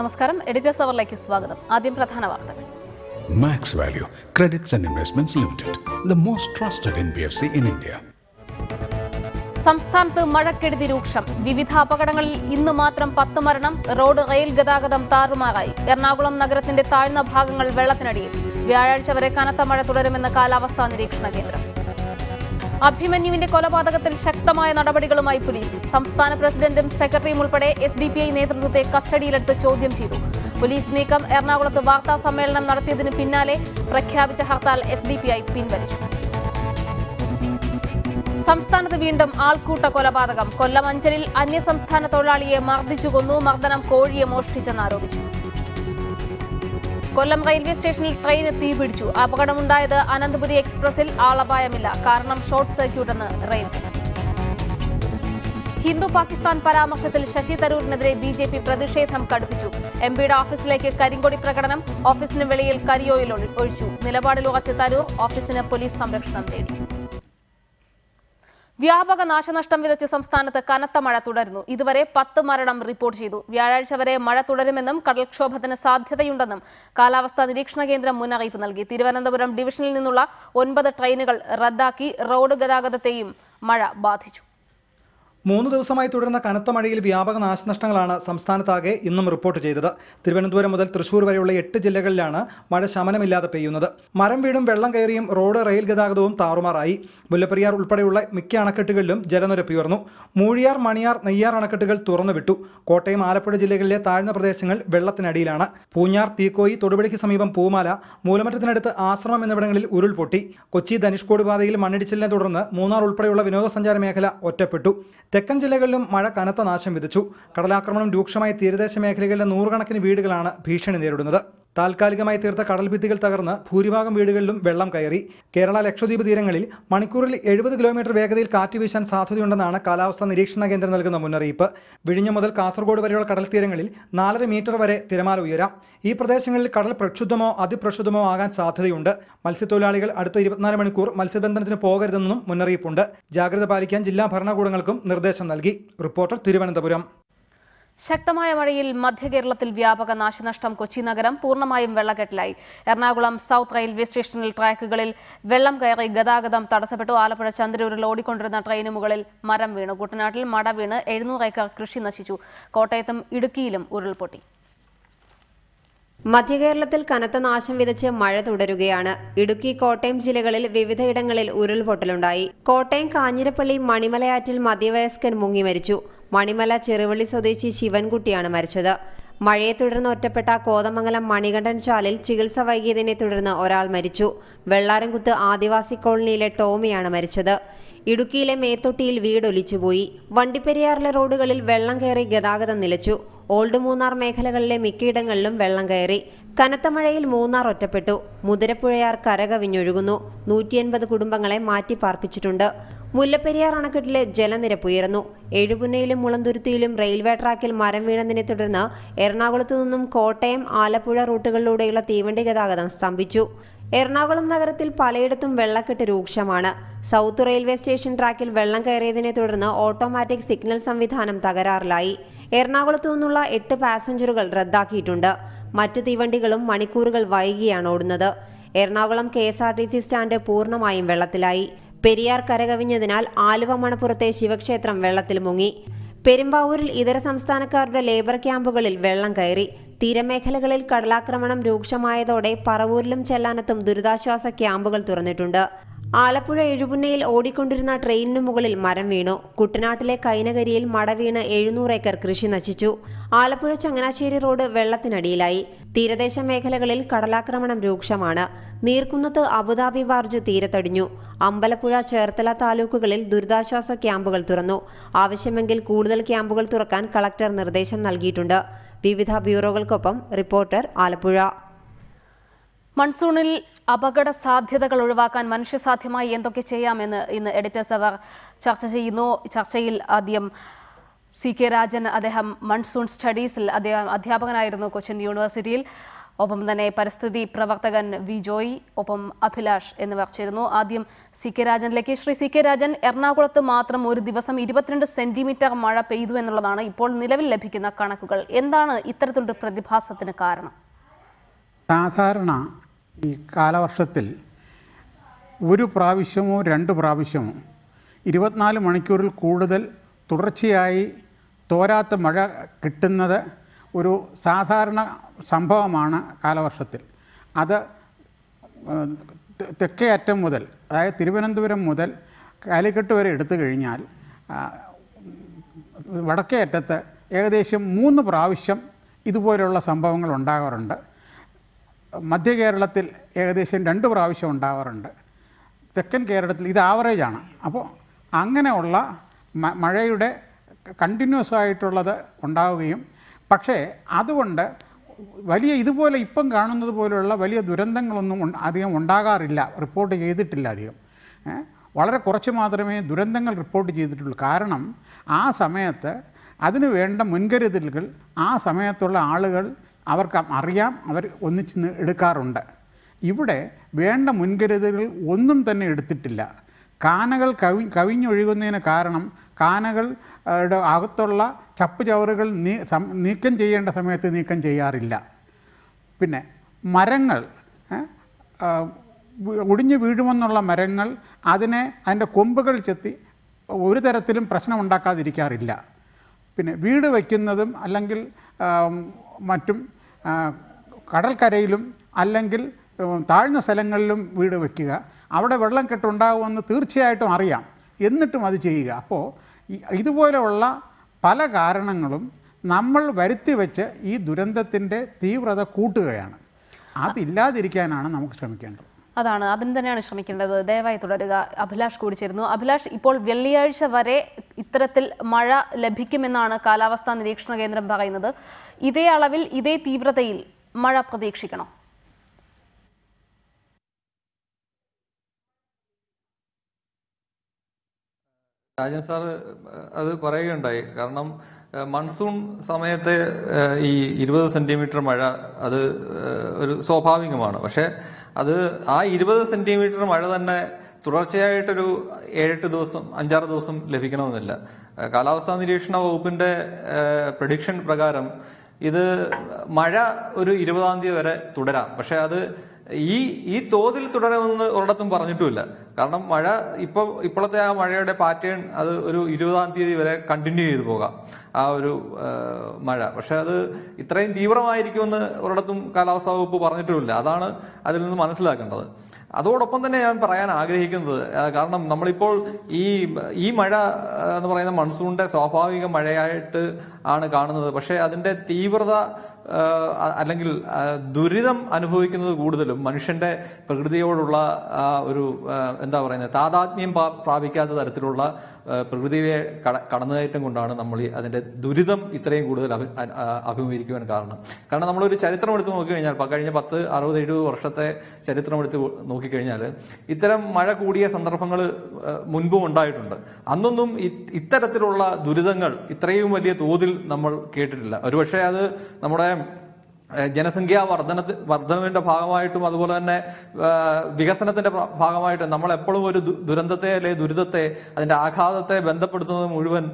നമസ്കാരം എഡിറ്റേഴ്സ് അവറിലേക്ക് സ്വാഗതം ആദ്യം പ്രധാന വാർത്തകൾ max value credits and investments limited the most trusted N B F C in India സംസ്ഥാനത്ത് മഴക്കെടുതി രൂക്ഷം വിവിധ അപകടങ്ങളിൽ ഇന്ന് മാത്രം പത്ത് മരണം റോഡ് റെയിൽ ഗതാഗതം താറുമാറായി എറണാകുളം നഗരത്തിന്റെ താഴ്ന്ന ഭാഗങ്ങൾ വെള്ളത്തിനടിയിൽ വ്യാഴാഴ്ച വരെ കനത്ത മഴ തുടരുമെന്ന് കാലാവസ്ഥാ നിരീക്ഷണ കേന്ദ്രം അഭിമന്യുവിന്റെ കൊലപാതകത്തിൽ ശക്തമായ നടപടികളുമായി പോലീസ് സംസ്ഥാന പ്രസിഡന്റും സെക്രട്ടറിയും ഉൾപ്പെടെ എസ് ഡി പി ഐ നേതൃത്വത്തെ കസ്റ്റഡിയിലെടുത്ത് ചോദ്യം ചെയ്തു പോലീസ് നീക്കം എറണാകുളത്ത് വാർത്താ സമ്മേളനം നടത്തിയതിന് പിന്നാലെ പ്രഖ്യാപിച്ച hartal S D P I പിൻവലിച്ചു സംസ്ഥാനത്ത് വീണ്ടും ആൾക്കൂട്ട കൊലപാതകം കൊല്ലം അഞ്ചലിൽ അന്യസംസ്ഥാന തൊഴിലാളിയെ മർദ്ദിച്ചു കൊന്നു മർദ്ദനം കോഴിയെ മോഷ്ടിച്ചെന്നാരോപിച്ചു കൊല്ലം റെയിൽവേ സ്റ്റേഷനിൽ ട്രെയിന് തീപിടിച്ചു അപകടമുണ്ടായത് അനന്തപുരി എക്സ്പ്രസിൽ ആളപായമില്ല കാരണം ഷോർട്ട് സർക്യൂട്ടെന്ന് റെയിൽവേ ഹിന്ദു പാകിസ്ഥാൻ പരാമർശത്തിൽ ശശി തരൂരിനെതിരെ ബി ജെ പി പ്രതിഷേധം കടുപ്പിച്ചു എം പിയുടെ ഓഫീസിലേക്ക് കരിങ്കൊടി പ്രകടനം ഓഫീസിന് വെളിയിൽ കരിയോയിൽ ഒഴിച്ചു നിലപാടിൽ ഉറച്ച തരൂർ ഓഫീസിന് പോലീസ് സംരക്ഷണം തേടി വ്യാപക നാശനഷ്ടം വിതച്ച് സംസ്ഥാനത്ത് കനത്ത മഴ തുടരുന്നു ഇതുവരെ പത്ത് മരണം റിപ്പോർട്ട് ചെയ്തു വ്യാഴാഴ്ച വരെ മഴ തുടരുമെന്നും കടൽക്ഷോഭത്തിന് സാധ്യതയുണ്ടെന്നും കാലാവസ്ഥാ നിരീക്ഷണ കേന്ദ്രം മുന്നറിയിപ്പ് നൽകി തിരുവനന്തപുരം ഡിവിഷനിൽ നിന്നുള്ള ഒൻപത് ട്രെയിനുകൾ റദ്ദാക്കി റോഡ് ഗതാഗതത്തെയും മഴ ബാധിച്ചു മൂന്ന് ദിവസമായി തുടരുന്ന കനത്ത മഴയിൽ വ്യാപക നാശനഷ്ടങ്ങളാണ് സംസ്ഥാനത്താകെ ഇന്നും റിപ്പോർട്ട് ചെയ്തത് തിരുവനന്തപുരം മുതൽ തൃശൂർ വരെയുള്ള എട്ട് ജില്ലകളിലാണ് മഴ ശമനമില്ലാതെ പെയ്യുന്നത് മരം വീടും വെള്ളം കയറിയും റോഡ് റെയിൽ ഗതാഗതവും താറുമാറായി മുല്ലപ്പെരിയാർ ഉൾപ്പെടെയുള്ള മിക്ക അണക്കെട്ടുകളിലും ജലനിരപ്പ് ഉയർന്നു മൂഴിയാർ മണിയാർ നെയ്യാർ അണക്കെട്ടുകൾ തുറന്നുവിട്ടു കോട്ടയം ആലപ്പുഴ ജില്ലകളിലെ താഴ്ന്ന പ്രദേശങ്ങൾ വെള്ളത്തിനടിയിലാണ് പൂഞ്ഞാർ തീക്കോയി തൊടുപുഴയ്ക്ക് സമീപം പൂമാല മൂലമറ്റത്തിനടുത്ത് ആശ്രമം എന്നിവിടങ്ങളിൽ ഉരുൾപൊട്ടി കൊച്ചി ധനുഷ്കോട് പാതയിൽ മണ്ണിടിച്ചിലിനെ തുടർന്ന് മൂന്നാർ ഉൾപ്പെടെയുള്ള വിനോദസഞ്ചാര മേഖല ഒറ്റപ്പെട്ടു തെക്കൻ ജില്ലകളിലും മഴ കനത്ത നാശം വിധിച്ചു കടലാക്രമണം രൂക്ഷമായ തീരദേശ മേഖലകളിലെ നൂറുകണക്കിന് വീടുകളാണ് ഭീഷണി നേരിടുന്നത് താൽക്കാലികമായി തീർത്ത കടൽഭിത്തികൾ തകർന്ന് ഭൂരിഭാഗം വീടുകളിലും വെള്ളം കയറി കേരള ലക്ഷദ്വീപ് തീരങ്ങളിൽ മണിക്കൂറിൽ എഴുപത് കിലോമീറ്റർ വേഗതയിൽ കാറ്റ് വീശാൻ സാധ്യതയുണ്ടെന്നാണ് കാലാവസ്ഥാ നിരീക്ഷണ കേന്ദ്രം നൽകുന്ന മുന്നറിയിപ്പ് വിഴിഞ്ഞ മുതൽ കാസർഗോഡ് വരെയുള്ള കടൽ തീരങ്ങളിൽ നാലര മീറ്റർ വരെ തിരമാല ഉയരാം ഈ പ്രദേശങ്ങളിൽ കടൽ പ്രക്ഷുബ്ധമോ അതിപ്രക്ഷുബ്ധമോ ആകാൻ സാധ്യതയുണ്ട് മത്സ്യത്തൊഴിലാളികൾ അടുത്ത ഇരുപത്തിനാല് മണിക്കൂർ മത്സ്യബന്ധനത്തിന് പോകരുതെന്നും മുന്നറിയിപ്പുണ്ട് ജാഗ്രത പാലിക്കാൻ ജില്ലാ ഭരണകൂടങ്ങൾക്കും നിർദ്ദേശം നൽകി റിപ്പോർട്ടർ തിരുവനന്തപുരം ശക്തമായ മഴയിൽ മധ്യ കേരളത്തിൽ വ്യാപക നാശനഷ്ടം കൊച്ചി നഗരം പൂർണ്ണമായും വെള്ളക്കെട്ടിലായി എറണാകുളം സൗത്ത് റെയിൽവേ സ്റ്റേഷനിൽ ട്രാക്കുകളിൽ വെള്ളം കയറി ഗതാഗതം തടസ്സപ്പെട്ടു ആലപ്പുഴ ചന്ദ്രൂരിൽ ഓടിക്കൊണ്ടിരുന്ന ട്രെയിനു മുകളിൽ മരം വീണു കുട്ടനാട്ടിൽ മട വീണ് എഴുന്നൂറ് ഏക്കർ കൃഷി നശിച്ചു കോട്ടയത്തും ഇടുക്കിയിലും ഉരുൾപൊട്ടി മധ്യകേരളത്തിൽ കനത്ത നാശം വിതച്ച് മഴ തുടരുകയാണ് ഇടുക്കി കോട്ടയം ജില്ലകളിൽ വിവിധയിടങ്ങളിൽ ഉരുൾപൊട്ടലുണ്ടായി കോട്ടയം കാഞ്ഞിരപ്പള്ളി മണിമലയാറ്റിൽ മധ്യവയസ്കൻ മുങ്ങി മരിച്ചു മണിമല ചെറുവള്ളി സ്വദേശി ശിവൻകുട്ടിയാണ് മരിച്ചത് മഴയെ തുടർന്ന് ഒറ്റപ്പെട്ട കോതമംഗലം മണികണ്ഠൻ ചാലിൽ ചികിത്സ വൈകിയതിനെ തുടർന്ന് ഒരാൾ മരിച്ചു വെള്ളാരംകുത്ത് ആദിവാസി കോളനിയിലെ ടോമിയാണ് മരിച്ചത് ഇടുക്കിയിലെ മേത്തൊട്ടിയിൽ വീടൊലിച്ചുപോയി വണ്ടിപ്പെരിയാറിലെ റോഡുകളിൽ വെള്ളം കയറി ഗതാഗതം നിലച്ചു ഓൾഡ് മൂന്നാർ മേഖലകളിലെ മിക്കയിടങ്ങളിലും വെള്ളം കയറി കനത്ത മഴയിൽ മൂന്നാർ ഒറ്റപ്പെട്ടു മുതിരപ്പുഴയാർ കരകവിഞ്ഞൊഴുകുന്നു നൂറ്റിയെൺപത് കുടുംബങ്ങളെ മാറ്റി പാർപ്പിച്ചിട്ടുണ്ട് മുല്ലപ്പെരിയാർ അണക്കെട്ടിലെ ജലനിരപ്പ് ഉയർന്നു എഴുപുന്നയിലും മുളന്തുരുത്തിയിലും റെയിൽവേ ട്രാക്കിൽ മരം വീണതിനെ തുടർന്ന് എറണാകുളത്തു നിന്നും കോട്ടയം ആലപ്പുഴ റൂട്ടുകളിലൂടെയുള്ള തീവണ്ടി ഗതാഗതം സ്തംഭിച്ചു എറണാകുളം നഗരത്തിൽ പലയിടത്തും വെള്ളക്കെട്ട് രൂക്ഷമാണ് സൗത്ത് റെയിൽവേ സ്റ്റേഷൻ ട്രാക്കിൽ വെള്ളം കയറിയതിനെ തുടർന്ന് ഓട്ടോമാറ്റിക് സിഗ്നൽ സംവിധാനം തകരാറിലായി എറണാകുളത്തു നിന്നുള്ള എട്ട് പാസഞ്ചറുകൾ റദ്ദാക്കിയിട്ടുണ്ട് മറ്റ് തീവണ്ടികളും മണിക്കൂറുകൾ വൈകിയാണ് ഓടുന്നത് Ernakulam K S R T C stand പൂർണ്ണമായും വെള്ളത്തിലായി പെരിയാർ കരകവിഞ്ഞതിനാൽ ആലുവ മണപ്പുറത്തെ ശിവക്ഷേത്രം വെള്ളത്തിൽ മുങ്ങി പെരുമ്പാവൂരിൽ ഇതര സംസ്ഥാനക്കാരുടെ ലേബർ ക്യാമ്പുകളിൽ വെള്ളം കയറി തീരമേഖലകളിൽ കടലാക്രമണം രൂക്ഷമായതോടെ പറവൂരിലും ചെല്ലാനത്തും ദുരിതാശ്വാസ ക്യാമ്പുകൾ തുറന്നിട്ടുണ്ട് ആലപ്പുഴ എഴുപുന്നയിൽ ഓടിക്കൊണ്ടിരുന്ന ട്രെയിനിന് മുകളിൽ മരം വീണു കുട്ടനാട്ടിലെ കൈനകരിയിൽ മടവീണ് എഴുന്നൂറ് ഏക്കർ കൃഷി നശിച്ചു ആലപ്പുഴ ചങ്ങനാശ്ശേരി റോഡ് വെള്ളത്തിനടിയിലായി തീരദേശ മേഖലകളിൽ കടലാക്രമണം രൂക്ഷമാണ് നീർക്കുന്നത്ത് അബുദാബി ബാർജ് തീരത്തടിഞ്ഞു അമ്പലപ്പുഴ ചേർത്തല താലൂക്കുകളിൽ ദുരിതാശ്വാസ ക്യാമ്പുകൾ തുറന്നു ആവശ്യമെങ്കിൽ കൂടുതൽ ക്യാമ്പുകൾ തുറക്കാൻ കളക്ടർ നിർദ്ദേശം നൽകിയിട്ടുണ്ട് വിവിധ ബ്യൂറോകൾക്കൊപ്പം റിപ്പോർട്ടർ ആലപ്പുഴ മൺസൂണിൽ അപകട സാധ്യതകൾ ഒഴിവാക്കാൻ മനുഷ്യസാധ്യമായി എന്തൊക്കെ ചെയ്യാമെന്ന് ഇന്ന് എഡിറ്റേഴ്സ് അവർ ചർച്ച ചെയ്യുന്നു ചർച്ചയിൽ ആദ്യം സി കെ രാജൻ അദ്ദേഹം മൺസൂൺ സ്റ്റഡീസിൽ അദ്ദേഹം അധ്യാപകനായിരുന്നു കൊച്ചിൻ യൂണിവേഴ്സിറ്റിയിൽ ഒപ്പം തന്നെ പരിസ്ഥിതി പ്രവർത്തകൻ വിജോയ് ഒപ്പം അഭിലാഷ് എന്നിവർ ചേരുന്നു ആദ്യം സി കെ രാജനിലേക്ക് ശ്രീ സി കെ രാജൻ എറണാകുളത്ത് മാത്രം ഒരു ദിവസം ഇരുപത്തിരണ്ട് സെന്റിമീറ്റർ മഴ പെയ്തു എന്നുള്ളതാണ് ഇപ്പോൾ നിലവിൽ ലഭിക്കുന്ന കണക്കുകൾ എന്താണ് ഇത്തരത്തിലൊരു പ്രതിഭാസത്തിന് കാരണം സാധാരണ ഈ കാലവർഷത്തിൽ ഒരു പ്രാവശ്യമോ രണ്ട് പ്രാവശ്യമോ ഇരുപത്തിനാല് മണിക്കൂറിൽ കൂടുതൽ തുടർച്ചയായി തോരാത്ത മഴ കിട്ടുന്നത് ഒരു സാധാരണ സംഭവമാണ് കാലവർഷത്തിൽ അത് തെക്കേ അറ്റം മുതൽ അതായത് തിരുവനന്തപുരം മുതൽ കാലിക്കട്ട് വരെ എടുത്തു കഴിഞ്ഞാൽ വടക്കേ അറ്റത്ത് ഏകദേശം മൂന്ന് പ്രാവശ്യം ഇതുപോലെയുള്ള സംഭവങ്ങൾ ഉണ്ടാകാറുണ്ട് മധ്യ കേരളത്തിൽ ഏകദേശം രണ്ട് പ്രാവശ്യം ഉണ്ടാകാറുണ്ട് തെക്കൻ കേരളത്തിൽ ഇത് ആവറേജാണ് അപ്പോൾ അങ്ങനെയുള്ള മഴയുടെ കണ്ടിന്യൂസ് ആയിട്ടുള്ളത് ഉണ്ടാവുകയും പക്ഷേ അതുകൊണ്ട് വലിയ ഇതുപോലെ ഇപ്പം കാണുന്നത് പോലെയുള്ള വലിയ ദുരന്തങ്ങളൊന്നും അധികം ഉണ്ടാകാറില്ല റിപ്പോർട്ട് ചെയ്തിട്ടില്ല അധികം വളരെ കുറച്ച് മാത്രമേ ദുരന്തങ്ങൾ റിപ്പോർട്ട് ചെയ്തിട്ടുള്ളൂ കാരണം ആ സമയത്ത് അതിനു വേണ്ട മുൻകരുതലുകൾ ആ സമയത്തുള്ള ആളുകൾ അവർക്ക് അറിയാം അവർ ഒന്നിച്ചു എടുക്കാറുണ്ട് ഇവിടെ വേണ്ട മുൻകരുതലുകൾ ഒന്നും തന്നെ എടുത്തിട്ടില്ല കാനകൾ കവി കവിഞ്ഞൊഴുകുന്നതിന് കാരണം കാനകൾ അകത്തുള്ള ചപ്പ് ചവറുകൾ നീ നീക്കം ചെയ്യേണ്ട സമയത്ത് നീക്കം ചെയ്യാറില്ല പിന്നെ മരങ്ങൾ ഒടിഞ്ഞു വീഴുമെന്നുള്ള മരങ്ങൾ അതിനെ അതിൻ്റെ കൊമ്പുകൾ ചെത്തി ഒരു തരത്തിലും പ്രശ്നമുണ്ടാക്കാതിരിക്കാറില്ല പിന്നെ വീട് വയ്ക്കുന്നതും അല്ലെങ്കിൽ മറ്റും കടൽക്കരയിലും അല്ലെങ്കിൽ താഴ്ന്ന സ്ഥലങ്ങളിലും വീട് വയ്ക്കുക അവിടെ വെള്ളം കെട്ടുണ്ടാകുമെന്ന് തീർച്ചയായിട്ടും അറിയാം എന്നിട്ടും അത് ചെയ്യുക അപ്പോൾ ഇതുപോലെയുള്ള പല കാരണങ്ങളും നമ്മൾ വരുത്തി വെച്ച് ഈ ദുരന്തത്തിൻ്റെ തീവ്രത കൂട്ടുകയാണ് അതില്ലാതിരിക്കാനാണ് നമുക്ക് ശ്രമിക്കേണ്ടത് അതാണ് അതിന് തന്നെയാണ് ശ്രമിക്കേണ്ടത് ദയവായി തുടരുക അഭിലാഷ് കൂടി ചേരുന്നു അഭിലാഷ് ഇപ്പോൾ വെള്ളിയാഴ്ച വരെ ഇത്തരത്തിൽ മഴ ലഭിക്കുമെന്നാണ് കാലാവസ്ഥാ നിരീക്ഷണ കേന്ദ്രം പറയുന്നത് ഇതേ അളവിൽ ഇതേ തീവ്രതയിൽ മഴ പ്രതീക്ഷിക്കണം രാജൻ സാർ അത് പറയുകയുണ്ടായി കാരണം മൺസൂൺ സമയത്തെ ഈ ഇരുപത് സെന്റിമീറ്റർ മഴ അത് ഒരു സ്വാഭാവികമാണ് പക്ഷെ അത് ആ ഇരുപത് സെന്റിമീറ്റർ മഴ തന്നെ തുടർച്ചയായിട്ടൊരു ഏഴെട്ട് ദിവസം അഞ്ചാറ് ദിവസം ലഭിക്കണമെന്നില്ല കാലാവസ്ഥാ നിരീക്ഷണ വകുപ്പിന്റെ പ്രഡിക്ഷൻ പ്രകാരം ഇത് മഴ ഒരു ഇരുപതാം തീയതി വരെ തുടരാം പക്ഷെ അത് ഈ ഈ തോതിൽ തുടരുമെന്ന് ഒരിടത്തും പറഞ്ഞിട്ടുമില്ല കാരണം മഴ ഇപ്പൊ ഇപ്പോഴത്തെ ആ മഴയുടെ പാറ്റേൺ അത് ഒരു ഇരുപതാം തീയതി വരെ കണ്ടിന്യൂ ചെയ്തു പോകാം ആ ഒരു മഴ പക്ഷെ അത് ഇത്രയും തീവ്രമായിരിക്കുമെന്ന് ഒരിടത്തും കാലാവസ്ഥാ വകുപ്പ് പറഞ്ഞിട്ടുമില്ല അതാണ് അതിൽ നിന്ന് മനസ്സിലാക്കേണ്ടത് അതോടൊപ്പം തന്നെ ഞാൻ പറയാൻ ആഗ്രഹിക്കുന്നത് കാരണം നമ്മളിപ്പോൾ ഈ ഈ മഴ എന്ന് പറയുന്ന മൺസൂണിന്റെ സ്വാഭാവിക മഴയായിട്ട് ആണ് കാണുന്നത് പക്ഷേ അതിന്റെ തീവ്രത അല്ലെങ്കിൽ ദുരിതം അനുഭവിക്കുന്നത് കൂടുതലും മനുഷ്യന്റെ പ്രകൃതിയോടുള്ള ഒരു എന്താ പറയുന്നത് താതാത്മ്യം പ്രാപിക്കാത്ത തരത്തിലുള്ള പ്രകൃതിയെ കടന്നുകയറ്റം കൊണ്ടാണ് നമ്മൾ അതിന്റെ ദുരിതം ഇത്രയും കൂടുതൽ അഭിമുഖീകരിക്കുവാൻ കാരണം കാരണം നമ്മളൊരു ചരിത്രം എടുത്ത് നോക്കിക്കഴിഞ്ഞാൽ കഴിഞ്ഞ പത്ത് അറുപത് എഴുപത് വർഷത്തെ ചരിത്രം എടുത്ത് നോക്കിക്കഴിഞ്ഞാൽ ഇത്തരം മഴ കൂടിയ സന്ദർഭങ്ങൾ മുൻപും ഉണ്ടായിട്ടുണ്ട് അന്നൊന്നും ഇത്തരത്തിലുള്ള ദുരിതങ്ങൾ ഇത്രയും വലിയ തോതിൽ നമ്മൾ കേട്ടിട്ടില്ല ഒരുപക്ഷെ അത് നമ്മുടെ നമ്മുടെ ജനസംഖ്യാ വർധന വർധനവിന്റെ ഭാഗമായിട്ടും അതുപോലെ തന്നെ വികസനത്തിന്റെ ഭാഗമായിട്ടും നമ്മൾ എപ്പോഴും ഒരു ദുരന്തത്തെ അല്ലെ ദുരിതത്തെ അതിന്റെ ആഘാതത്തെ ബന്ധപ്പെടുത്തുന്നത് മുഴുവൻ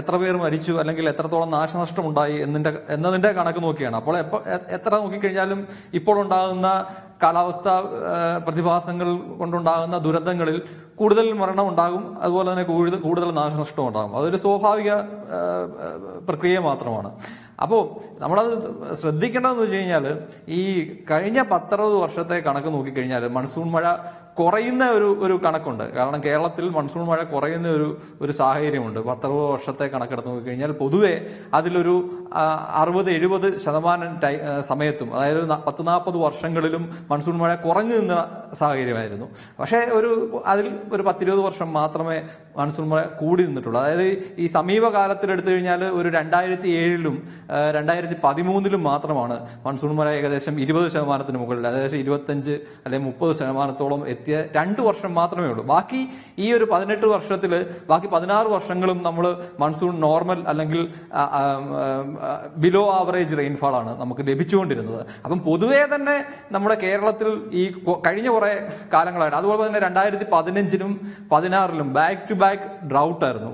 എത്ര പേർ മരിച്ചു അല്ലെങ്കിൽ എത്രത്തോളം നാശനഷ്ടം ഉണ്ടായി എന്നിന്റെ എന്നതിന്റെ കണക്ക് നോക്കിയാണ് അപ്പോൾ എപ്പോ എത്ര നോക്കിക്കഴിഞ്ഞാലും ഇപ്പോൾ ഉണ്ടാകുന്ന കാലാവസ്ഥ പ്രതിഭാസങ്ങൾ കൊണ്ടുണ്ടാകുന്ന ദുരന്തങ്ങളിൽ കൂടുതൽ മരണം ഉണ്ടാകും അതുപോലെ തന്നെ കൂടുതൽ നാശനഷ്ടം ഉണ്ടാകും അതൊരു സ്വാഭാവിക പ്രക്രിയ മാത്രമാണ് അപ്പോൾ നമ്മളത് ശ്രദ്ധിക്കേണ്ടതെന്ന് വെച്ച് കഴിഞ്ഞാൽ ഈ കഴിഞ്ഞ പത്തറുപത് വർഷത്തെ കണക്ക് നോക്കിക്കഴിഞ്ഞാൽ മൺസൂൺ മഴ കുറയുന്ന ഒരു ഒരു കണക്കുണ്ട് കാരണം കേരളത്തിൽ മൺസൂൺ മഴ കുറയുന്ന ഒരു ഒരു സാഹചര്യമുണ്ട് പത്തറുപത് വർഷത്തെ കണക്കെടുത്ത് നോക്കിക്കഴിഞ്ഞാൽ പൊതുവെ അതിലൊരു അറുപത് എഴുപത് ശതമാനം ടൈ സമയത്തും അതായത് ഒരു പത്ത് നാൽപ്പത് വർഷങ്ങളിലും മൺസൂൺ മഴ കുറഞ്ഞു നിന്ന സാഹചര്യമായിരുന്നു പക്ഷേ ഒരു അതിൽ ഒരു പത്തിരുപത് വർഷം മാത്രമേ മൺസൂൺ മഴ കൂടി നിന്നിട്ടുള്ളൂ അതായത് ഈ സമീപകാലത്തിൽ എടുത്തു കഴിഞ്ഞാൽ ഒരു രണ്ടായിരത്തി ഏഴിലും രണ്ടായിരത്തി പതിമൂന്നിലും മാത്രമാണ് മൺസൂൺ മഴ ഏകദേശം ഇരുപത് ശതമാനത്തിന് മുകളിൽ ഏകദേശം ഇരുപത്തഞ്ച് അല്ലെങ്കിൽ മുപ്പത് ശതമാനത്തോളം എത്തി എത്തിയ രണ്ട് വർഷം മാത്രമേ ഉള്ളൂ ബാക്കി ഈ ഒരു പതിനെട്ട് വർഷത്തിൽ ബാക്കി പതിനാറ് വർഷങ്ങളും നമ്മൾ മൺസൂൺ നോർമൽ അല്ലെങ്കിൽ ബിലോ ആവറേജ് റെയിൻഫാൾ ആണ് നമുക്ക് ലഭിച്ചുകൊണ്ടിരുന്നത് അപ്പം പൊതുവേ തന്നെ നമ്മുടെ കേരളത്തിൽ ഈ കഴിഞ്ഞ കുറേ കാലങ്ങളായിട്ട് അതുപോലെ തന്നെ രണ്ടായിരത്തി പതിനഞ്ചിനും പതിനാറിലും ബാക്ക് ടു ബാക്ക് ഡ്രൗട്ട് ആയിരുന്നു